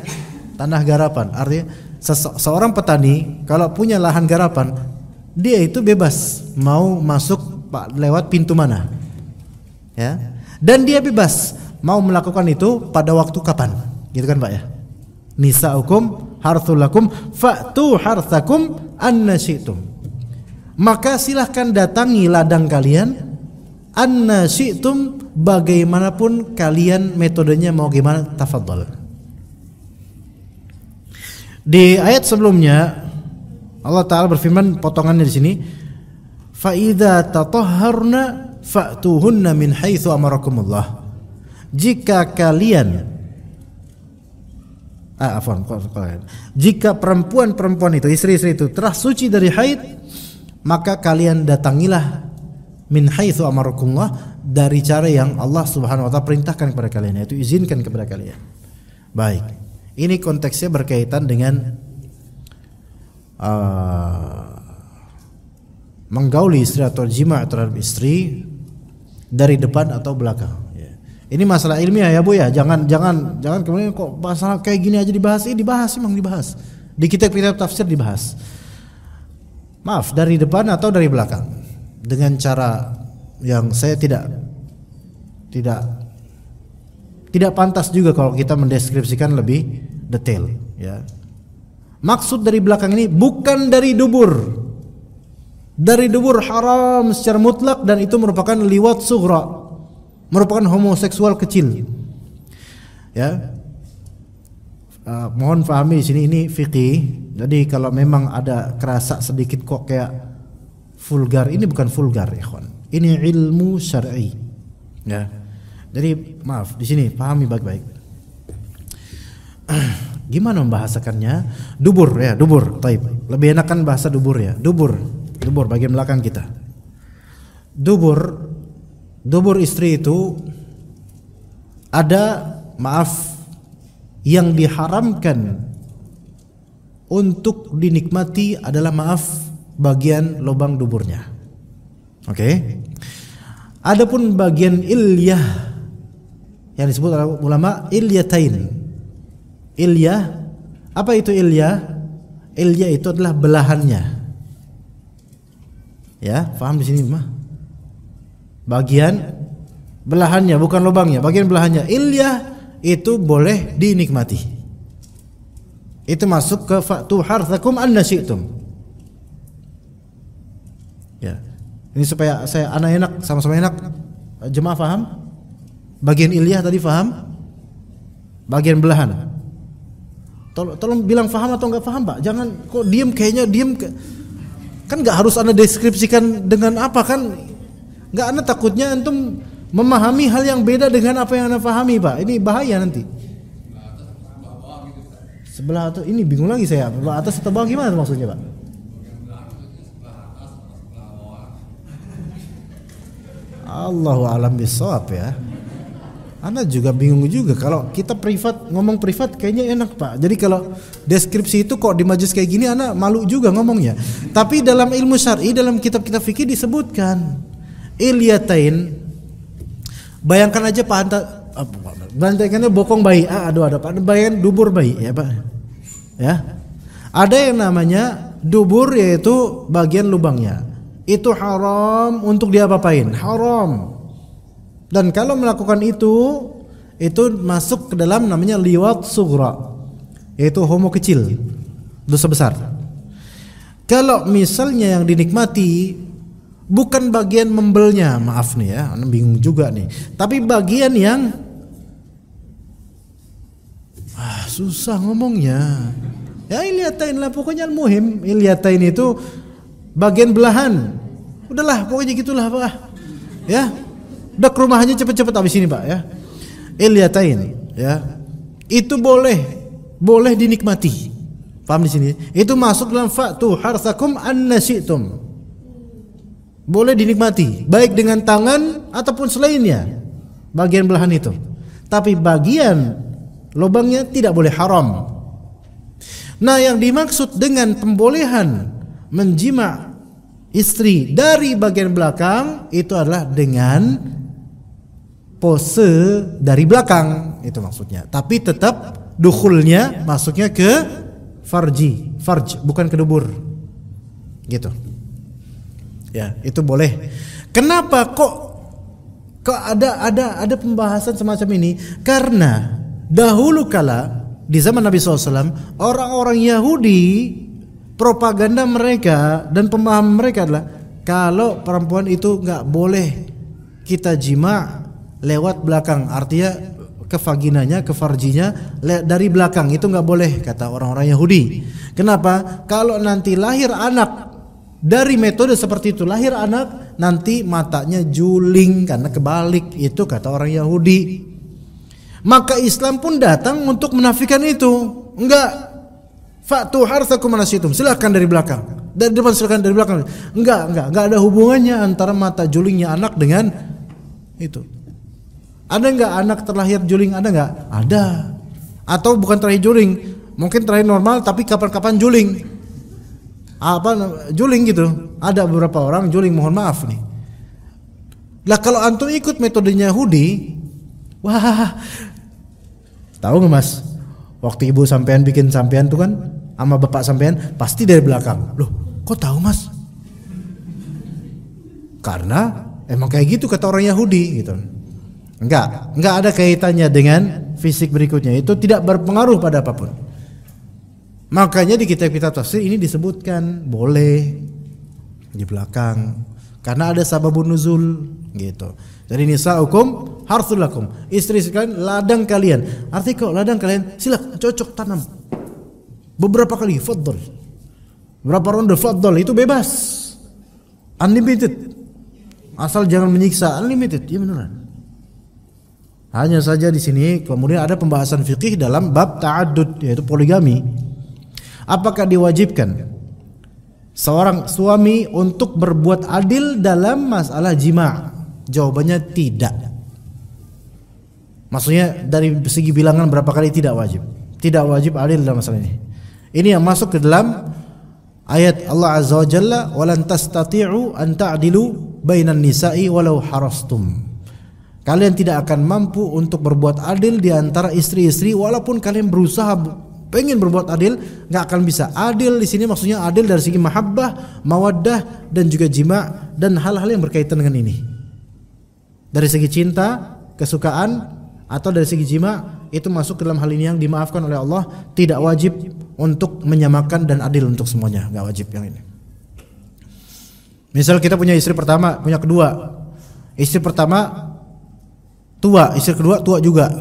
tanah garapan. Artinya seorang petani kalau punya lahan garapan dia itu bebas mau masuk lewat pintu mana. Ya. Dan dia bebas mau melakukan itu pada waktu kapan. Gitu kan, Pak ya? Nisaukum harthulakum fa'tu harthakum annasyitum. Maka silahkan datangi ladang kalian annasyitum bagaimanapun kalian metodenya mau gimana tafadhol. Di ayat sebelumnya Allah Taala berfirman potongannya di sini faida tatoharna fa'tuhunna min haythu amarakumullah. Jika kalian ah, afwan, jika perempuan-perempuan itu istri-istri itu telah suci dari haid maka kalian datangilah min haitsu amarakumullah dari cara yang Allah Subhanahu wa taala perintahkan kepada kalian yaitu izinkan kepada kalian. Baik. Ini konteksnya berkaitan dengan Eh, menggauli istri atau jima terhadap istri dari depan atau belakang. Ya. Ini masalah ilmiah ya bu ya, jangan jangan jangan kemudian kok masalah kayak gini aja dibahas, ini eh, dibahas emang dibahas di kitab-kitab tafsir dibahas. Maaf dari depan atau dari belakang dengan cara yang saya tidak tidak tidak pantas juga kalau kita mendeskripsikan lebih detail ya. Maksud dari belakang ini bukan dari dubur. Dari dubur haram secara mutlak dan itu merupakan liwat sughra. Merupakan homoseksual kecil. Ya. Uh, mohon pahami sini ini fikih. Jadi kalau memang ada kerasa sedikit kok kayak vulgar, ini bukan vulgar, ikhwan. Ini ilmu syar'i. Ya. Jadi maaf di sini pahami baik-baik. Gimana membahasakannya? Dubur ya, dubur. Taib. Lebih enakan bahasa dubur ya. Dubur. Dubur bagian belakang kita. Dubur dubur istri itu ada maaf yang diharamkan untuk dinikmati adalah maaf bagian lubang duburnya. Oke. Okay? Adapun bagian ilyah yang disebut oleh ulama ilyatain Ilya, apa itu Ilya? Ilya itu adalah belahannya. Ya, paham di sini mah? Bagian belahannya bukan lubangnya, bagian belahannya. Ilya itu boleh dinikmati. Itu masuk ke fatu harthakum an Ya. Ini supaya saya anak enak sama-sama enak. Jemaah faham? Bagian ilyah tadi faham? Bagian belahan. Tol tolong bilang faham atau nggak faham pak jangan kok diem kayaknya diem ke kan nggak harus anda deskripsikan dengan apa kan nggak anda takutnya antum memahami hal yang beda dengan apa yang anda pahami pak ini bahaya nanti sebelah atau ini bingung lagi saya sebelah atas atau bawah gimana maksudnya pak Allahu alam bisawab ya anda juga bingung juga kalau kita privat ngomong privat kayaknya enak pak. Jadi kalau deskripsi itu kok di majelis kayak gini anak malu juga ngomongnya. Tapi dalam ilmu syari dalam kitab-kitab fikih disebutkan iliatain. Bayangkan aja pak ah, Anta Bantakannya bokong bayi, ah, aduh ada pak, bayangkan dubur bayi ya pak, ya. Ada yang namanya dubur yaitu bagian lubangnya. Itu haram untuk diapa-apain? Haram dan kalau melakukan itu itu masuk ke dalam namanya liwat sugra yaitu homo kecil dosa besar. Kalau misalnya yang dinikmati bukan bagian membelnya, maaf nih ya, bingung juga nih. Tapi bagian yang ah, susah ngomongnya. Ya iliatain lah pokoknya muhim iliatain itu bagian belahan. Udahlah pokoknya gitulah pak. Ya udah ke rumah aja cepet-cepet abis ini pak ya eh, ilyatain ya itu boleh boleh dinikmati paham di sini itu masuk dalam fatu harsakum nasitum, boleh dinikmati baik dengan tangan ataupun selainnya bagian belahan itu tapi bagian lubangnya tidak boleh haram nah yang dimaksud dengan pembolehan menjima istri dari bagian belakang itu adalah dengan pose dari belakang itu maksudnya tapi tetap dukulnya masuknya ke farji farj bukan ke dubur gitu ya itu boleh kenapa kok kok ada ada ada pembahasan semacam ini karena dahulu kala di zaman Nabi SAW orang-orang Yahudi propaganda mereka dan pemahaman mereka adalah kalau perempuan itu nggak boleh kita jima lewat belakang artinya ke vaginanya, ke farjinya dari belakang itu nggak boleh kata orang-orang Yahudi. Kenapa? Kalau nanti lahir anak dari metode seperti itu lahir anak nanti matanya juling karena kebalik itu kata orang Yahudi. Maka Islam pun datang untuk menafikan itu. Enggak. Fatu harsakum itu silahkan dari belakang. Dari depan silakan dari belakang. Enggak, enggak, enggak ada hubungannya antara mata julingnya anak dengan itu. Ada nggak anak terlahir juling? Ada nggak? Ada. Atau bukan terlahir juling, mungkin terlahir normal tapi kapan-kapan juling. Apa juling gitu? Ada beberapa orang juling. Mohon maaf nih. Lah kalau antum ikut metodenya Yahudi, wah, tahu nggak mas? Waktu ibu sampean bikin sampean tuh kan, sama bapak sampean pasti dari belakang. Loh, kok tahu mas? Karena emang kayak gitu kata orang Yahudi gitu. Enggak, enggak ada kaitannya dengan fisik berikutnya. Itu tidak berpengaruh pada apapun. Makanya di kitab-kitab tafsir ini disebutkan boleh di belakang karena ada sababun nuzul gitu. Jadi nisa hukum kum Istri sekalian ladang kalian. Arti kok ladang kalian silak cocok tanam. Beberapa kali fadl. Berapa ronde fadl itu bebas. Unlimited. Asal jangan menyiksa unlimited. Ya beneran. Hanya saja di sini kemudian ada pembahasan fikih dalam bab ta'addud yaitu poligami. Apakah diwajibkan seorang suami untuk berbuat adil dalam masalah jima? Jawabannya tidak. Maksudnya dari segi bilangan berapa kali tidak wajib? Tidak wajib adil dalam masalah ini. Ini yang masuk ke dalam ayat Allah Azza wa Jalla "Walan tastati'u an ta'dilu bainan nisa'i walau harastum." Kalian tidak akan mampu untuk berbuat adil di antara istri-istri walaupun kalian berusaha pengen berbuat adil nggak akan bisa adil di sini maksudnya adil dari segi mahabbah mawaddah dan juga jima dan hal-hal yang berkaitan dengan ini dari segi cinta kesukaan atau dari segi jima itu masuk ke dalam hal ini yang dimaafkan oleh Allah tidak wajib untuk menyamakan dan adil untuk semuanya nggak wajib yang ini misal kita punya istri pertama punya kedua istri pertama tua istri kedua tua juga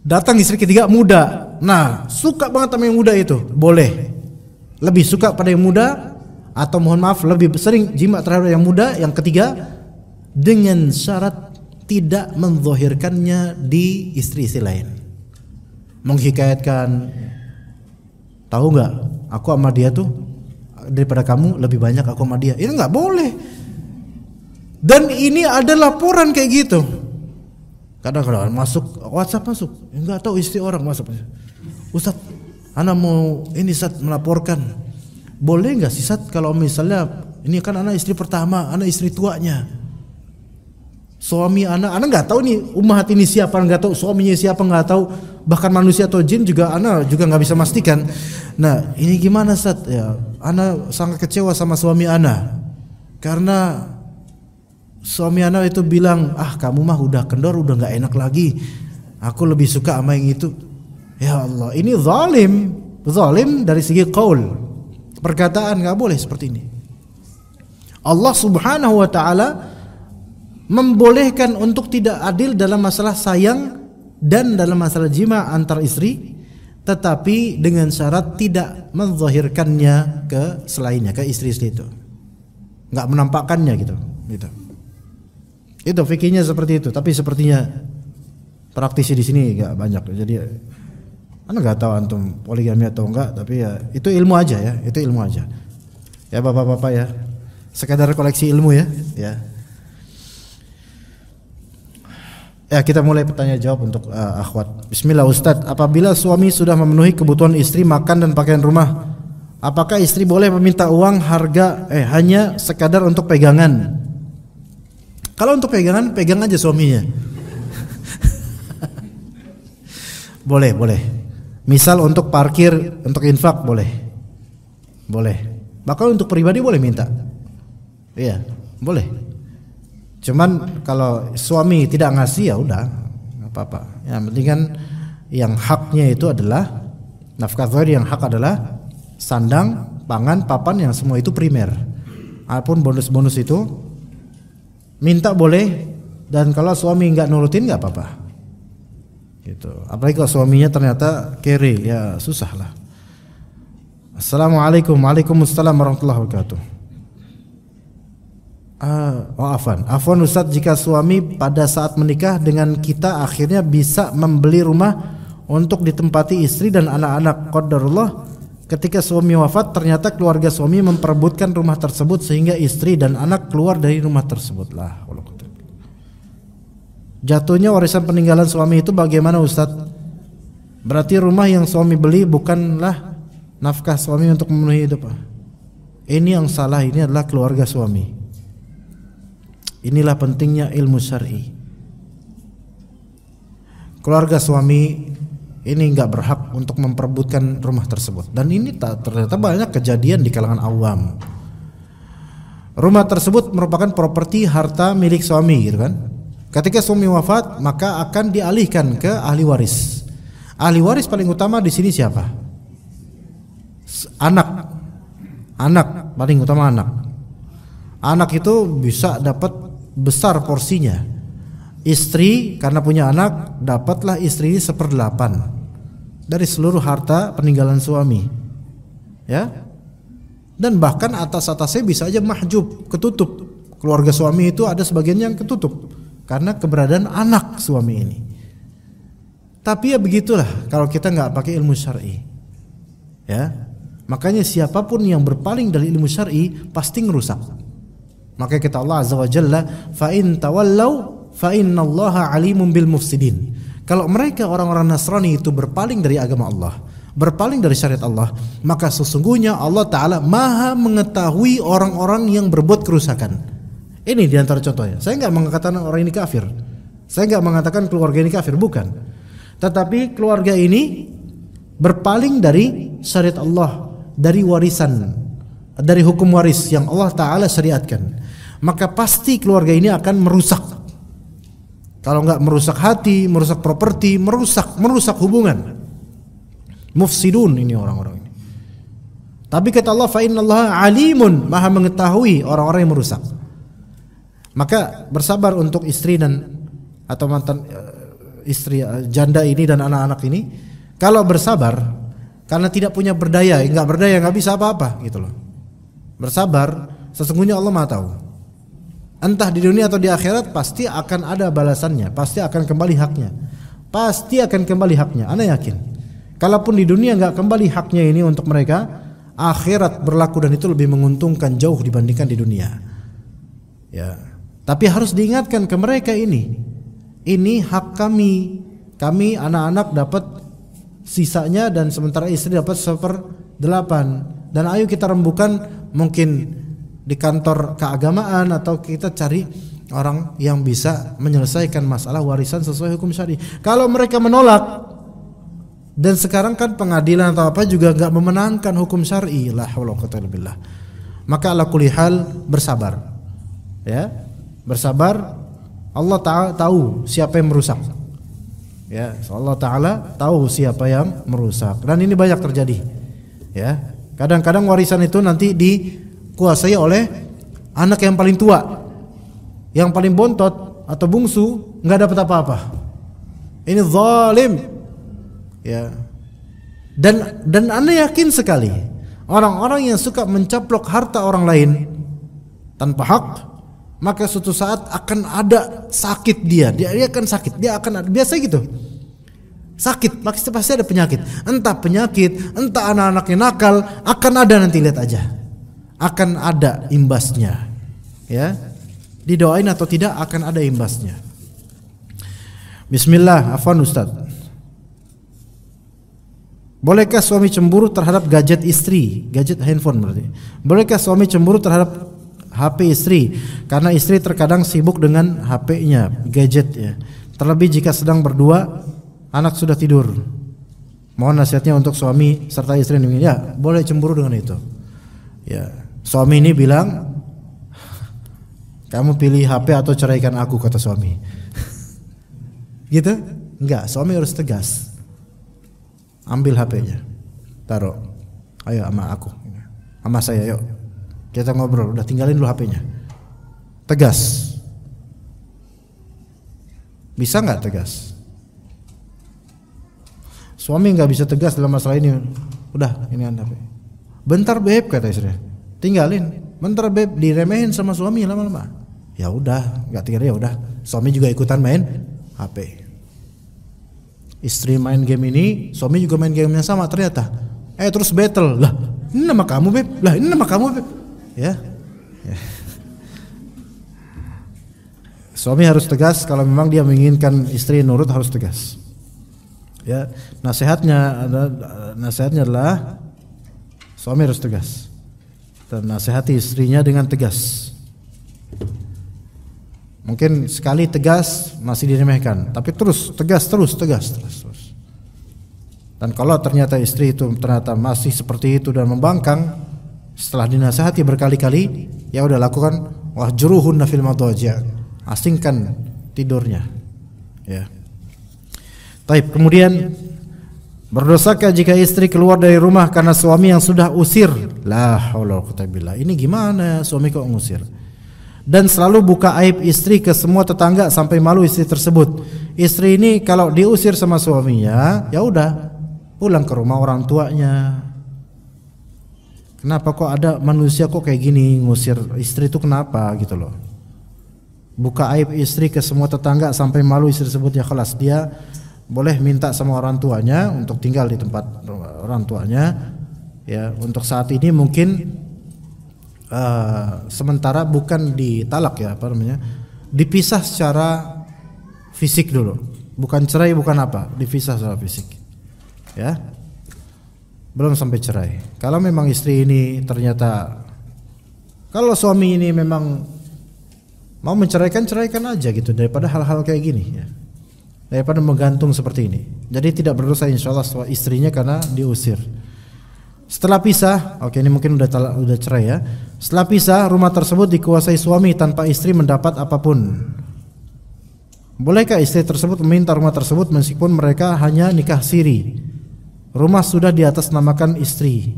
datang istri ketiga muda nah suka banget sama yang muda itu boleh lebih suka pada yang muda atau mohon maaf lebih sering jima terhadap yang muda yang ketiga dengan syarat tidak menzohirkannya di istri-istri lain menghikayatkan tahu nggak aku sama dia tuh daripada kamu lebih banyak aku sama dia itu nggak boleh dan ini ada laporan kayak gitu. Kadang kadang masuk WhatsApp masuk, enggak tahu istri orang masuk. Ustaz, ana mau ini saat melaporkan. Boleh enggak sih saat kalau misalnya ini kan anak istri pertama, anak istri tuanya. Suami anak, anak nggak tahu nih umat ini siapa nggak tahu suaminya siapa nggak tahu bahkan manusia atau jin juga anak juga nggak bisa memastikan. Nah ini gimana saat Ya, anak sangat kecewa sama suami anak karena suami anak itu bilang ah kamu mah udah kendor udah nggak enak lagi aku lebih suka sama yang itu ya Allah ini zalim zalim dari segi kaul. perkataan nggak boleh seperti ini Allah subhanahu wa ta'ala membolehkan untuk tidak adil dalam masalah sayang dan dalam masalah jima antar istri tetapi dengan syarat tidak menzahirkannya ke selainnya ke istri-istri itu nggak menampakkannya gitu gitu itu fikihnya seperti itu, tapi sepertinya praktisi di sini nggak banyak. Jadi anda nggak tahu antum poligami atau enggak, tapi ya itu ilmu aja ya, itu ilmu aja. Ya bapak-bapak ya, sekadar koleksi ilmu ya, ya. Ya kita mulai bertanya jawab untuk uh, akhwat. Bismillah Ustadz, apabila suami sudah memenuhi kebutuhan istri makan dan pakaian rumah, apakah istri boleh meminta uang harga eh hanya sekadar untuk pegangan? Kalau untuk pegangan, pegang aja suaminya. boleh, boleh. Misal untuk parkir, untuk infak boleh. Boleh. Bahkan untuk pribadi boleh minta. Iya, boleh. Cuman kalau suami tidak ngasih ya udah, apa-apa. Yang penting kan yang haknya itu adalah nafkah zahir yang hak adalah sandang, pangan, papan yang semua itu primer. apapun bonus-bonus itu minta boleh dan kalau suami nggak nurutin nggak apa-apa gitu apalagi kalau suaminya ternyata kere ya susah lah Assalamualaikum Waalaikumsalam warahmatullahi wabarakatuh Uh, oh afan Afan Ustadz jika suami pada saat menikah dengan kita akhirnya bisa membeli rumah untuk ditempati istri dan anak-anak Qadarullah Ketika suami wafat, ternyata keluarga suami memperebutkan rumah tersebut sehingga istri dan anak keluar dari rumah tersebut. Lah, jatuhnya warisan peninggalan suami itu bagaimana Ustadz? Berarti rumah yang suami beli bukanlah nafkah suami untuk memenuhi hidup. Ini yang salah, ini adalah keluarga suami. Inilah pentingnya ilmu syar'i. Keluarga suami ini nggak berhak untuk memperebutkan rumah tersebut. Dan ini tak ternyata banyak kejadian di kalangan awam. Rumah tersebut merupakan properti harta milik suami, gitu kan? Ketika suami wafat, maka akan dialihkan ke ahli waris. Ahli waris paling utama di sini siapa? Anak. Anak paling utama anak. Anak itu bisa dapat besar porsinya istri karena punya anak dapatlah istri ini seperdelapan dari seluruh harta peninggalan suami ya dan bahkan atas-atasnya bisa aja mahjub ketutup keluarga suami itu ada sebagian yang ketutup karena keberadaan anak suami ini tapi ya begitulah kalau kita nggak pakai ilmu syari ya makanya siapapun yang berpaling dari ilmu syari pasti ngerusak makanya kita Allah azza wa jalla fa tawallau fa innallaha alimun bil mufsidin. Kalau mereka orang-orang Nasrani itu berpaling dari agama Allah, berpaling dari syariat Allah, maka sesungguhnya Allah taala Maha mengetahui orang-orang yang berbuat kerusakan. Ini di antara contohnya. Saya nggak mengatakan orang ini kafir. Saya nggak mengatakan keluarga ini kafir, bukan. Tetapi keluarga ini berpaling dari syariat Allah, dari warisan, dari hukum waris yang Allah Taala syariatkan. Maka pasti keluarga ini akan merusak kalau nggak merusak hati, merusak properti, merusak merusak hubungan. Mufsidun ini orang-orang ini. Tapi kata Allah fa Allah alimun, Maha mengetahui orang-orang yang merusak. Maka bersabar untuk istri dan atau mantan eh, istri eh, janda ini dan anak-anak ini kalau bersabar karena tidak punya berdaya, nggak berdaya nggak bisa apa-apa gitu loh. Bersabar sesungguhnya Allah Maha tahu entah di dunia atau di akhirat pasti akan ada balasannya, pasti akan kembali haknya, pasti akan kembali haknya. Anda yakin? Kalaupun di dunia nggak kembali haknya ini untuk mereka, akhirat berlaku dan itu lebih menguntungkan jauh dibandingkan di dunia. Ya, tapi harus diingatkan ke mereka ini, ini hak kami, kami anak-anak dapat sisanya dan sementara istri dapat seper Dan ayo kita rembukan mungkin di kantor keagamaan atau kita cari orang yang bisa menyelesaikan masalah warisan sesuai hukum syari. Kalau mereka menolak dan sekarang kan pengadilan atau apa juga nggak memenangkan hukum syari. lah haula billah. Maka ala kulihal hal bersabar. Ya, bersabar. Allah Ta'ala tahu siapa yang merusak. Ya, Allah Ta'ala tahu siapa yang merusak. Dan ini banyak terjadi. Ya, kadang-kadang warisan itu nanti di dikuasai oleh anak yang paling tua, yang paling bontot atau bungsu nggak dapat apa-apa. Ini zalim. Ya. Dan dan Anda yakin sekali orang-orang yang suka mencaplok harta orang lain tanpa hak maka suatu saat akan ada sakit dia dia, akan sakit dia akan ada biasa gitu sakit maksudnya pasti ada penyakit entah penyakit entah anak-anaknya nakal akan ada nanti lihat aja akan ada imbasnya ya didoain atau tidak akan ada imbasnya Bismillah afwan Ustaz Bolehkah suami cemburu terhadap gadget istri? Gadget handphone berarti. Bolehkah suami cemburu terhadap HP istri karena istri terkadang sibuk dengan HP-nya, gadget ya. Terlebih jika sedang berdua, anak sudah tidur. Mohon nasihatnya untuk suami serta istri ini. Ya, boleh cemburu dengan itu. Ya. Suami ini bilang, "Kamu pilih HP atau ceraikan aku," kata suami. gitu? Enggak, suami harus tegas. Ambil HP-nya. Taruh. Ayo sama aku. Sama saya, yuk. Kita ngobrol, udah tinggalin dulu HP-nya. Tegas. Bisa nggak tegas? Suami nggak bisa tegas dalam masalah ini. Udah, ini anda Bentar beb kata istrinya tinggalin bentar beb diremehin sama suami lama-lama ya udah nggak tinggal ya udah suami juga ikutan main HP istri main game ini suami juga main game yang sama ternyata eh terus battle lah ini nama kamu beb lah ini nama kamu beb ya, ya. suami harus tegas kalau memang dia menginginkan istri nurut harus tegas ya nasihatnya ada nasihatnya adalah suami harus tegas dan nasihati istrinya dengan tegas. Mungkin sekali tegas masih diremehkan, tapi terus tegas terus tegas terus terus. Dan kalau ternyata istri itu ternyata masih seperti itu dan membangkang setelah dinasihati berkali-kali, ya udah lakukan wah juruhun fil madaja. Asingkan tidurnya. Ya. Taib, kemudian Berdosakah jika istri keluar dari rumah karena suami yang sudah usir? La haula billah. Ini gimana suami kok ngusir? Dan selalu buka aib istri ke semua tetangga sampai malu istri tersebut. Istri ini kalau diusir sama suaminya, ya udah pulang ke rumah orang tuanya. Kenapa kok ada manusia kok kayak gini ngusir istri itu kenapa gitu loh. Buka aib istri ke semua tetangga sampai malu istri tersebut ya kelas dia boleh minta sama orang tuanya untuk tinggal di tempat orang tuanya ya untuk saat ini mungkin uh, sementara bukan ditalak ya apa namanya dipisah secara fisik dulu bukan cerai bukan apa dipisah secara fisik ya belum sampai cerai kalau memang istri ini ternyata kalau suami ini memang mau menceraikan ceraikan aja gitu daripada hal-hal kayak gini ya daripada menggantung seperti ini. Jadi tidak berdosa insya Allah soal istrinya karena diusir. Setelah pisah, oke ini mungkin udah udah cerai ya. Setelah pisah, rumah tersebut dikuasai suami tanpa istri mendapat apapun. Bolehkah istri tersebut meminta rumah tersebut meskipun mereka hanya nikah siri? Rumah sudah di atas namakan istri.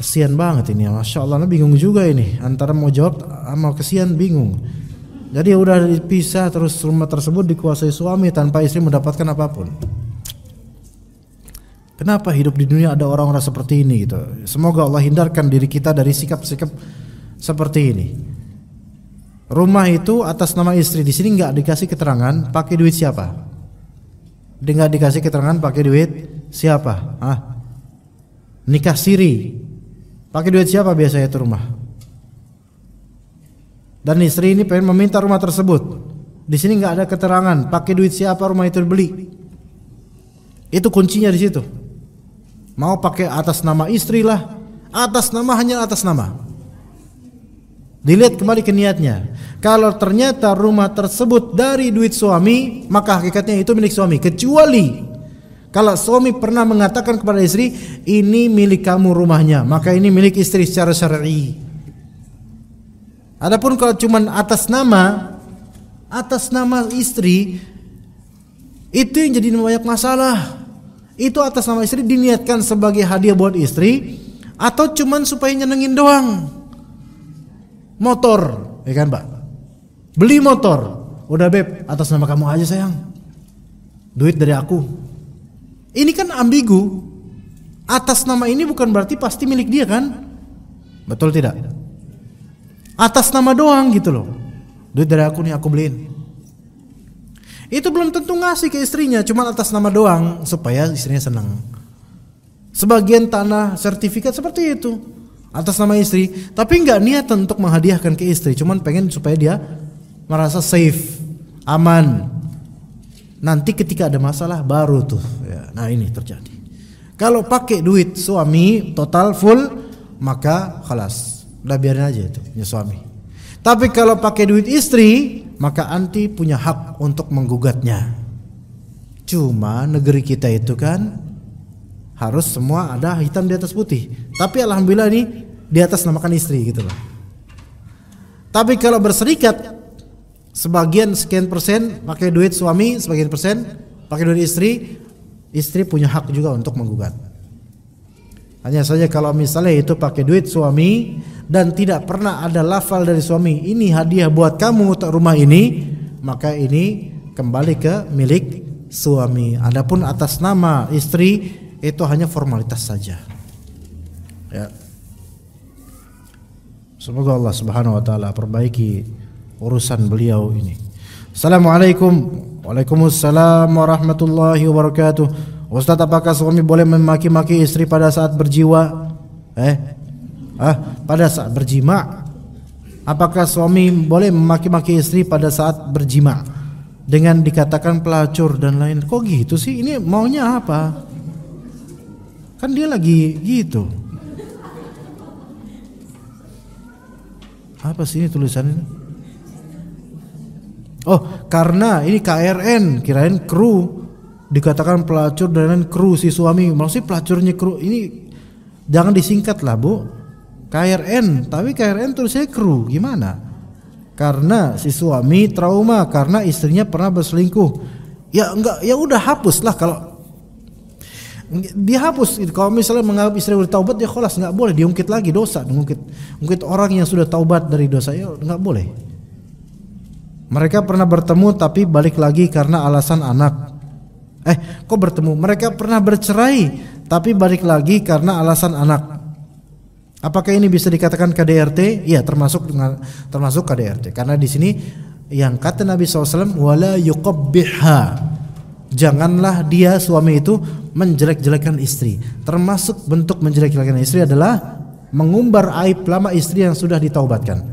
Kesian banget ini, ya, masya Allah, nah, bingung juga ini. Antara mau jawab, mau kesian bingung. Jadi udah dipisah terus rumah tersebut dikuasai suami tanpa istri mendapatkan apapun. Kenapa hidup di dunia ada orang-orang seperti ini gitu? Semoga Allah hindarkan diri kita dari sikap-sikap seperti ini. Rumah itu atas nama istri di sini nggak dikasih keterangan pakai duit siapa? Dengar dikasih keterangan pakai duit siapa? Ah, nikah siri. Pakai duit siapa biasanya itu rumah? dan istri ini pengen meminta rumah tersebut. Di sini nggak ada keterangan pakai duit siapa rumah itu dibeli. Itu kuncinya di situ. Mau pakai atas nama istri lah, atas nama hanya atas nama. Dilihat kembali ke niatnya. Kalau ternyata rumah tersebut dari duit suami, maka hakikatnya itu milik suami. Kecuali kalau suami pernah mengatakan kepada istri, ini milik kamu rumahnya, maka ini milik istri secara syar'i. I. Adapun kalau cuman atas nama, atas nama istri itu yang jadi banyak masalah. Itu atas nama istri diniatkan sebagai hadiah buat istri atau cuman supaya nyenengin doang. Motor, ya kan, Pak? Beli motor. Udah beb, atas nama kamu aja sayang. Duit dari aku. Ini kan ambigu. Atas nama ini bukan berarti pasti milik dia kan? Betul tidak? tidak atas nama doang gitu loh. Duit dari aku nih aku beliin. Itu belum tentu ngasih ke istrinya, cuma atas nama doang supaya istrinya senang. Sebagian tanah sertifikat seperti itu atas nama istri, tapi nggak niat untuk menghadiahkan ke istri, cuman pengen supaya dia merasa safe, aman. Nanti ketika ada masalah baru tuh, ya, nah ini terjadi. Kalau pakai duit suami total full maka kelas udah biarin aja itu punya suami tapi kalau pakai duit istri maka anti punya hak untuk menggugatnya cuma negeri kita itu kan harus semua ada hitam di atas putih tapi alhamdulillah ini di atas namakan istri gitu loh tapi kalau berserikat sebagian sekian persen pakai duit suami sebagian persen pakai duit istri istri punya hak juga untuk menggugat hanya saja kalau misalnya itu pakai duit suami dan tidak pernah ada lafal dari suami, ini hadiah buat kamu untuk rumah ini, maka ini kembali ke milik suami. Adapun atas nama istri itu hanya formalitas saja. Ya. Semoga Allah Subhanahu wa taala perbaiki urusan beliau ini. Assalamualaikum Waalaikumsalam warahmatullahi wabarakatuh. Ustadz apakah suami boleh memaki-maki istri pada saat berjiwa? Eh? Ah, pada saat berjima? Apakah suami boleh memaki-maki istri pada saat berjima? Dengan dikatakan pelacur dan lain. Kok gitu sih? Ini maunya apa? Kan dia lagi gitu. Apa sih ini tulisannya? Oh, karena ini KRN, kirain kru dikatakan pelacur dan lain kru si suami maksudnya pelacurnya kru ini jangan disingkat lah bu KRN tapi KRN tulisnya kru gimana karena si suami trauma karena istrinya pernah berselingkuh ya enggak ya udah hapus lah kalau dihapus kalau misalnya menganggap istri udah taubat ya kholas nggak boleh diungkit lagi dosa diungkit ungkit orang yang sudah taubat dari dosa ya nggak boleh mereka pernah bertemu tapi balik lagi karena alasan anak Eh, kok bertemu? Mereka pernah bercerai tapi balik lagi karena alasan anak. Apakah ini bisa dikatakan KDRT? Ya, termasuk dengan termasuk KDRT karena di sini yang kata Nabi SAW wala yukobbiha. janganlah dia suami itu menjelek-jelekan istri termasuk bentuk menjelek-jelekan istri adalah mengumbar aib lama istri yang sudah ditaubatkan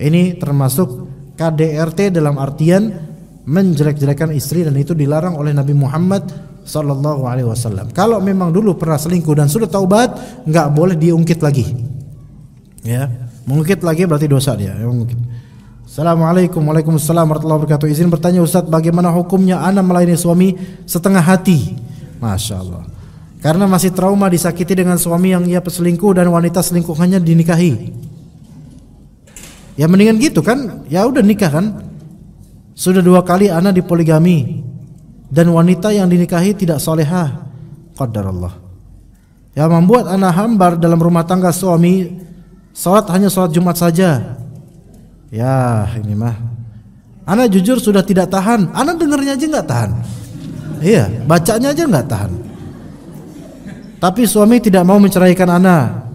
ini termasuk KDRT dalam artian menjelek-jelekan istri dan itu dilarang oleh Nabi Muhammad Sallallahu Alaihi Wasallam. Kalau memang dulu pernah selingkuh dan sudah taubat, nggak boleh diungkit lagi. Ya, mengungkit lagi berarti dosa dia. Ya, Assalamualaikum Waalaikumsalam warahmatullahi wabarakatuh Izin bertanya Ustaz bagaimana hukumnya anak melayani suami setengah hati Masya Allah Karena masih trauma disakiti dengan suami yang ia peselingkuh dan wanita selingkuhannya dinikahi Ya mendingan gitu kan Ya udah nikah kan sudah dua kali anak dipoligami dan wanita yang dinikahi tidak solehah. Qadar Allah. Ya membuat anak hambar dalam rumah tangga suami salat hanya salat Jumat saja. Ya ini mah. ana jujur sudah tidak tahan. ana dengernya aja nggak tahan. Iya, bacanya aja nggak tahan. Tapi suami tidak mau menceraikan ana.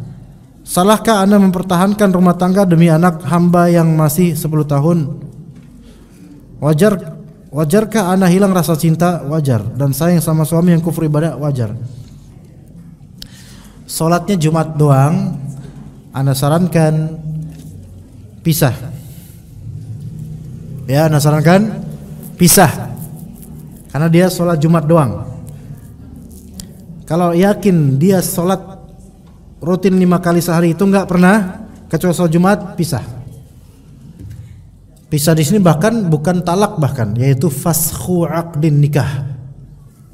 Salahkah ana mempertahankan rumah tangga demi anak hamba yang masih 10 tahun? Wajar wajarkah anak hilang rasa cinta? Wajar. Dan sayang sama suami yang kufur ibadah? Wajar. Sholatnya Jumat doang, anda sarankan pisah. Ya, Anda sarankan pisah. Karena dia sholat Jumat doang. Kalau yakin dia sholat rutin lima kali sehari itu nggak pernah kecuali sholat Jumat pisah. Bisa di sini bahkan bukan talak bahkan yaitu fasku aqdin nikah.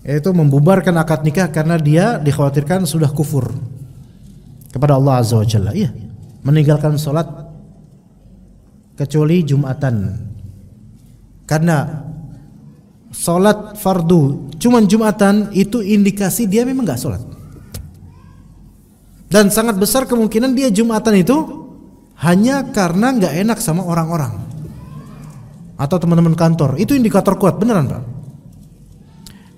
Yaitu membubarkan akad nikah karena dia dikhawatirkan sudah kufur kepada Allah Azza wa Jalla. Iya, meninggalkan salat kecuali Jumatan. Karena salat fardu cuman Jumatan itu indikasi dia memang gak salat. Dan sangat besar kemungkinan dia Jumatan itu hanya karena nggak enak sama orang-orang atau teman-teman kantor itu indikator kuat beneran pak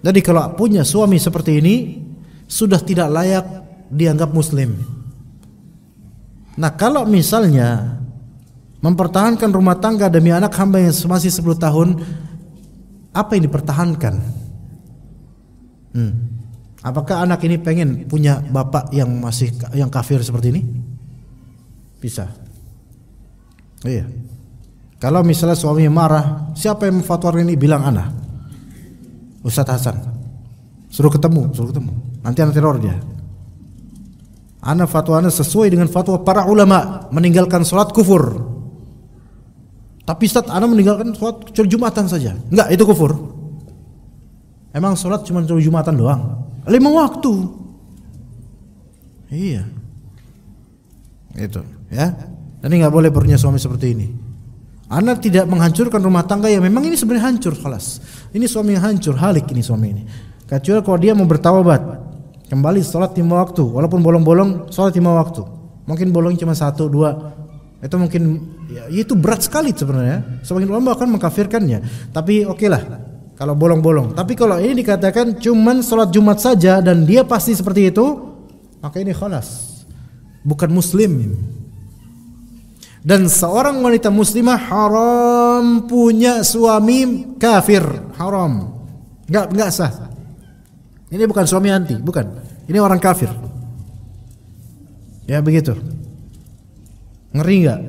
jadi kalau punya suami seperti ini sudah tidak layak dianggap muslim nah kalau misalnya mempertahankan rumah tangga demi anak hamba yang masih 10 tahun apa yang dipertahankan hmm. apakah anak ini pengen punya bapak yang masih yang kafir seperti ini bisa iya kalau misalnya suami marah, siapa yang memfatwakan ini? Bilang anak. Ustadz Hasan. Suruh ketemu, suruh ketemu. Nanti anak teror dia. Anak fatwanya sesuai dengan fatwa para ulama meninggalkan sholat kufur. Tapi saat anak meninggalkan sholat kecuali Jumatan saja. Enggak, itu kufur. Emang sholat cuma cuma Jumatan doang? Lima waktu. Iya. Itu, ya. Dan nggak boleh punya suami seperti ini. Anak tidak menghancurkan rumah tangga yang memang ini sebenarnya hancur kelas. Ini suami yang hancur, halik ini suami ini. Kecuali kalau dia mau bertawabat, kembali sholat lima waktu, walaupun bolong-bolong sholat lima waktu. Mungkin bolong cuma satu, dua, itu mungkin ya, itu berat sekali sebenarnya. Semakin lama akan mengkafirkannya. Tapi oke okay lah kalau bolong-bolong. Tapi kalau ini dikatakan cuman sholat Jumat saja dan dia pasti seperti itu, maka ini kelas. Bukan muslim. Dan seorang wanita muslimah haram punya suami kafir, haram. Enggak enggak sah. Ini bukan suami anti, bukan. Ini orang kafir. Ya begitu. Ngeri enggak?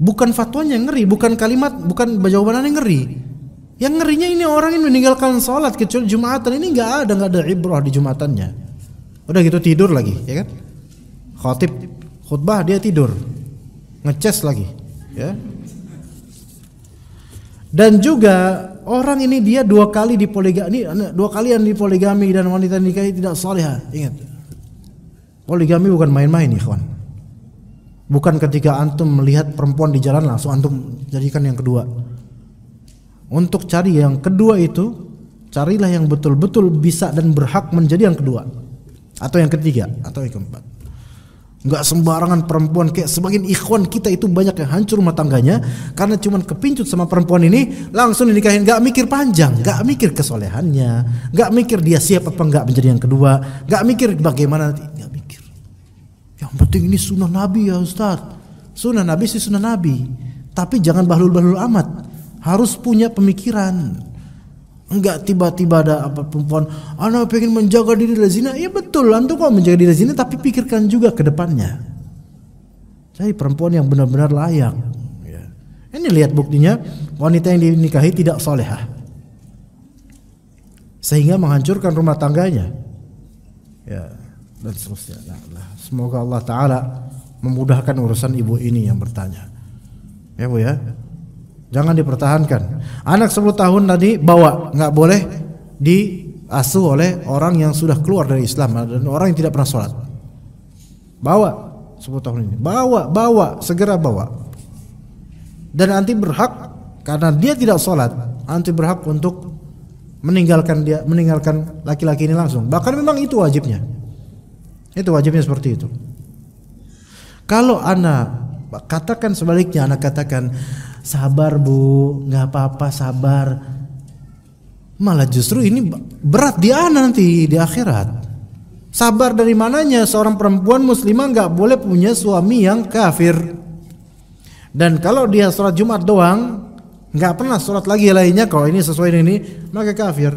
Bukan fatwanya ngeri, bukan kalimat, bukan jawabannya ngeri. Yang ngerinya ini orang yang meninggalkan sholat kecuali jumatan ini nggak ada nggak ada ibrah di jumatannya. Udah gitu tidur lagi, ya kan? Khotib khutbah dia tidur ngeces lagi ya dan juga orang ini dia dua kali di poligami nah, dua kali yang di poligami dan wanita nikahi tidak soleha ingat poligami bukan main-main kawan. bukan ketika antum melihat perempuan di jalan langsung antum jadikan yang kedua untuk cari yang kedua itu carilah yang betul-betul bisa dan berhak menjadi yang kedua atau yang ketiga atau yang keempat Nggak sembarangan perempuan kayak sebagian ikhwan kita itu banyak yang hancur rumah tangganya karena cuman kepincut sama perempuan ini langsung dinikahin nggak mikir panjang, nggak mikir kesolehannya, nggak mikir dia siap apa nggak menjadi yang kedua, nggak mikir bagaimana nggak mikir. Yang penting ini sunnah Nabi ya Ustaz. Sunnah Nabi sih sunnah Nabi, tapi jangan bahlul-bahlul amat. Harus punya pemikiran. Enggak tiba-tiba ada apa perempuan, anak pengen menjaga diri dari zina. Ya betul, antum kok menjaga diri dari zina tapi pikirkan juga ke depannya. Cari perempuan yang benar-benar layak. Ya. Ini lihat buktinya, wanita yang dinikahi tidak solehah. Sehingga menghancurkan rumah tangganya. Ya, dan seterusnya. Nah, nah Semoga Allah Ta'ala memudahkan urusan ibu ini yang bertanya. Ya Bu ya. Jangan dipertahankan. Anak 10 tahun tadi bawa, nggak boleh diasuh oleh orang yang sudah keluar dari Islam dan orang yang tidak pernah sholat. Bawa 10 tahun ini, bawa, bawa, segera bawa. Dan anti berhak karena dia tidak sholat, anti berhak untuk meninggalkan dia, meninggalkan laki-laki ini langsung. Bahkan memang itu wajibnya. Itu wajibnya seperti itu. Kalau anak katakan sebaliknya, anak katakan sabar bu nggak apa-apa sabar malah justru ini berat di nanti di akhirat sabar dari mananya seorang perempuan muslimah nggak boleh punya suami yang kafir dan kalau dia sholat Jumat doang nggak pernah sholat lagi lainnya kalau ini sesuai dengan ini maka kafir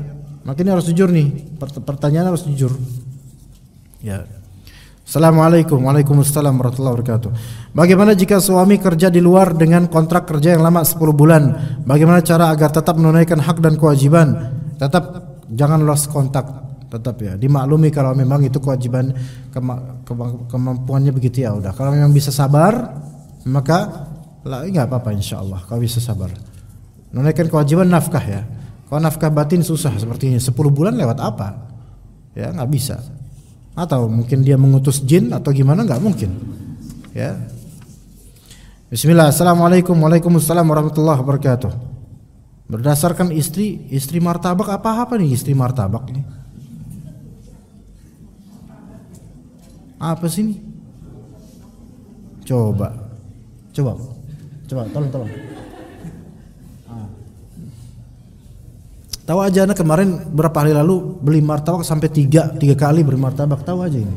Makanya harus jujur nih pertanyaan harus jujur ya Assalamualaikum Waalaikumsalam warahmatullahi wabarakatuh Bagaimana jika suami kerja di luar dengan kontrak kerja yang lama 10 bulan Bagaimana cara agar tetap menunaikan hak dan kewajiban Tetap jangan lost kontak tetap ya dimaklumi kalau memang itu kewajiban kemampuannya begitu ya udah kalau memang bisa sabar maka lah nggak apa-apa insya Allah kau bisa sabar menunaikan kewajiban nafkah ya kalau nafkah batin susah seperti ini 10 bulan lewat apa ya nggak bisa atau mungkin dia mengutus jin atau gimana nggak mungkin ya Bismillah Assalamualaikum Waalaikumsalam warahmatullahi wabarakatuh berdasarkan istri istri martabak apa apa nih istri martabak ini apa sih ini coba coba coba tolong tolong Tahu aja anak kemarin berapa hari lalu beli martabak sampai tiga, tiga kali beli martabak. Tahu aja ini.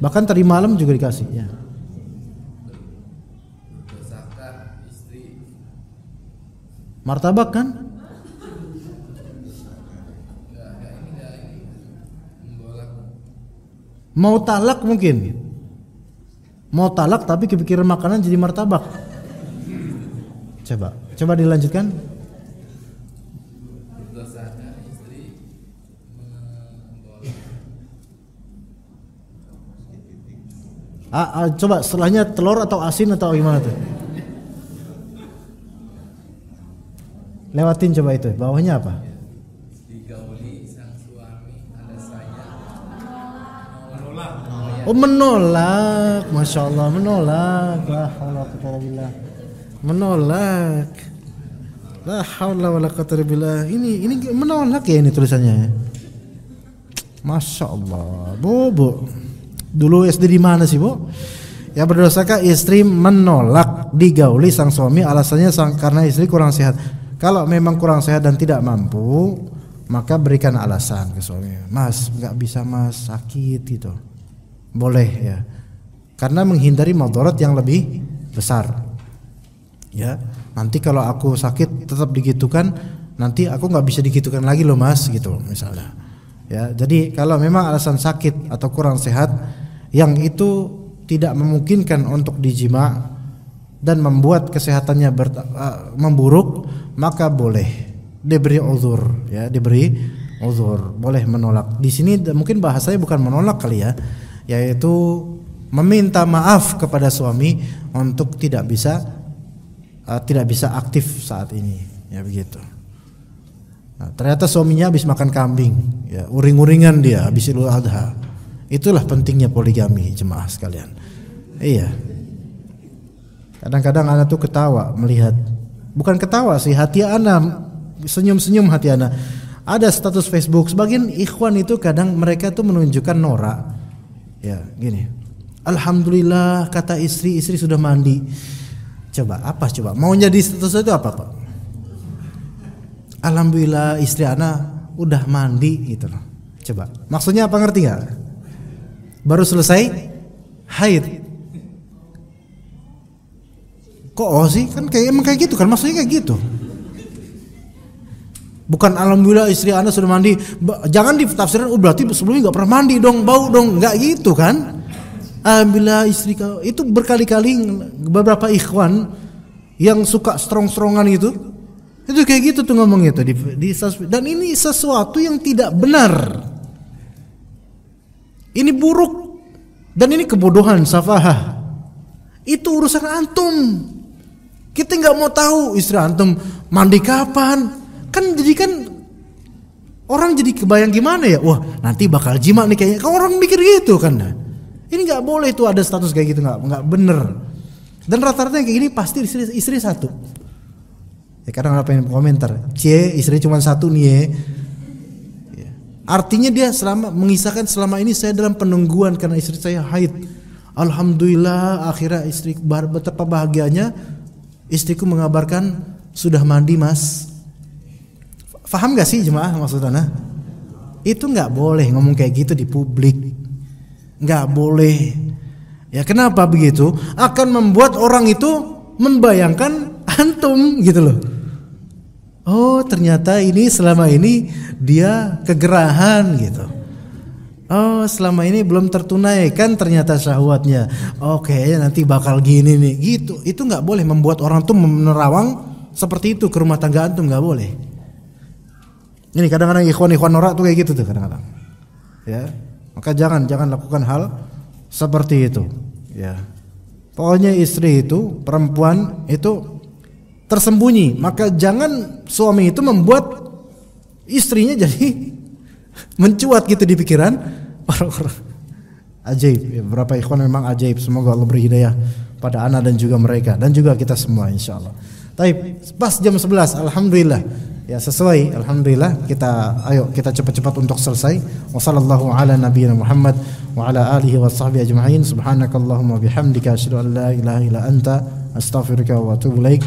Bahkan tadi malam juga dikasih. Ya. Martabak kan? Mau talak mungkin. Mau talak tapi kepikiran makanan jadi martabak. Coba, coba dilanjutkan. A, ah, a, ah, coba setelahnya telur atau asin atau gimana tuh? Lewatin coba itu. Bawahnya apa? Digauli menolak. Oh menolak, masya Allah menolak. La haula Menolak. La haula wala billah. Ini ini menolak ya ini tulisannya. Ya? Masya Allah, bobo. Dulu SD di mana sih, Bu? Ya berdosakah istri menolak digauli sang suami alasannya sang karena istri kurang sehat. Kalau memang kurang sehat dan tidak mampu, maka berikan alasan ke suami. Mas, nggak bisa mas, sakit gitu. Boleh ya. Karena menghindari madarat yang lebih besar. Ya, nanti kalau aku sakit tetap digitukan, nanti aku nggak bisa digitukan lagi loh mas gitu misalnya. Ya, jadi kalau memang alasan sakit atau kurang sehat, yang itu tidak memungkinkan untuk dijima dan membuat kesehatannya ber, uh, memburuk maka boleh diberi uzur ya diberi uzur boleh menolak di sini mungkin bahasanya bukan menolak kali ya yaitu meminta maaf kepada suami untuk tidak bisa uh, tidak bisa aktif saat ini ya begitu nah, ternyata suaminya habis makan kambing ya uring-uringan dia habis Idul Adha Itulah pentingnya poligami jemaah sekalian. Iya. Kadang-kadang anak tuh ketawa melihat bukan ketawa sih hati anak senyum-senyum hati anak. Ada status Facebook sebagian ikhwan itu kadang mereka tuh menunjukkan norak. Ya, gini. Alhamdulillah kata istri istri sudah mandi. Coba apa coba? Mau jadi status itu apa, Pak? Alhamdulillah istri anak udah mandi gitu loh. Coba. Maksudnya apa ngerti nggak? baru selesai haid kok oh sih kan kayak emang kayak gitu kan maksudnya kayak gitu bukan alhamdulillah istri anda sudah mandi jangan ditafsirkan oh berarti sebelumnya nggak pernah mandi dong bau dong nggak gitu kan alhamdulillah istri kau itu berkali-kali beberapa ikhwan yang suka strong-strongan itu itu kayak gitu tuh ngomong itu di, di dan ini sesuatu yang tidak benar ini buruk dan ini kebodohan safaha. Itu urusan antum. Kita nggak mau tahu istri antum mandi kapan. Kan jadi kan orang jadi kebayang gimana ya? Wah nanti bakal jima nih kayaknya. Kan orang mikir gitu kan. Ini nggak boleh tuh ada status kayak gitu nggak nggak bener. Dan rata-rata kayak gini pasti istri, istri satu. Ya kadang ada pengen komentar, cie istri cuma satu nih ya Artinya dia selama mengisahkan selama ini saya dalam penungguan karena istri saya haid. Alhamdulillah akhirnya istri betapa bahagianya istriku mengabarkan sudah mandi mas. Faham gak sih jemaah maksudnya? Itu nggak boleh ngomong kayak gitu di publik. Nggak boleh. Ya kenapa begitu? Akan membuat orang itu membayangkan antum gitu loh. Oh ternyata ini selama ini dia kegerahan gitu. Oh selama ini belum tertunaikan ternyata syahwatnya. Oke oh, nanti bakal gini nih gitu. Itu nggak boleh membuat orang tuh menerawang seperti itu ke rumah tanggaan tuh nggak boleh. Ini kadang-kadang ikhwan-ikhwan norak tuh kayak gitu tuh kadang-kadang. Ya maka jangan jangan lakukan hal seperti itu. Ya pokoknya istri itu perempuan itu tersembunyi, maka jangan suami itu membuat istrinya jadi mencuat gitu di pikiran orang-orang. Ajaib, ya, berapa ikhwan memang ajaib. Semoga Allah beri hidayah pada anak dan juga mereka dan juga kita semua insya Allah. Tapi pas jam 11, alhamdulillah ya sesuai alhamdulillah kita ayo kita cepat-cepat untuk selesai wassalamu'alaikum ala Nabi Muhammad wa ala alihi wa sahbihi ajma'in subhanakallahumma bihamdika asyidu an la ilaha ila anta astaghfirullah wa atubu ilaika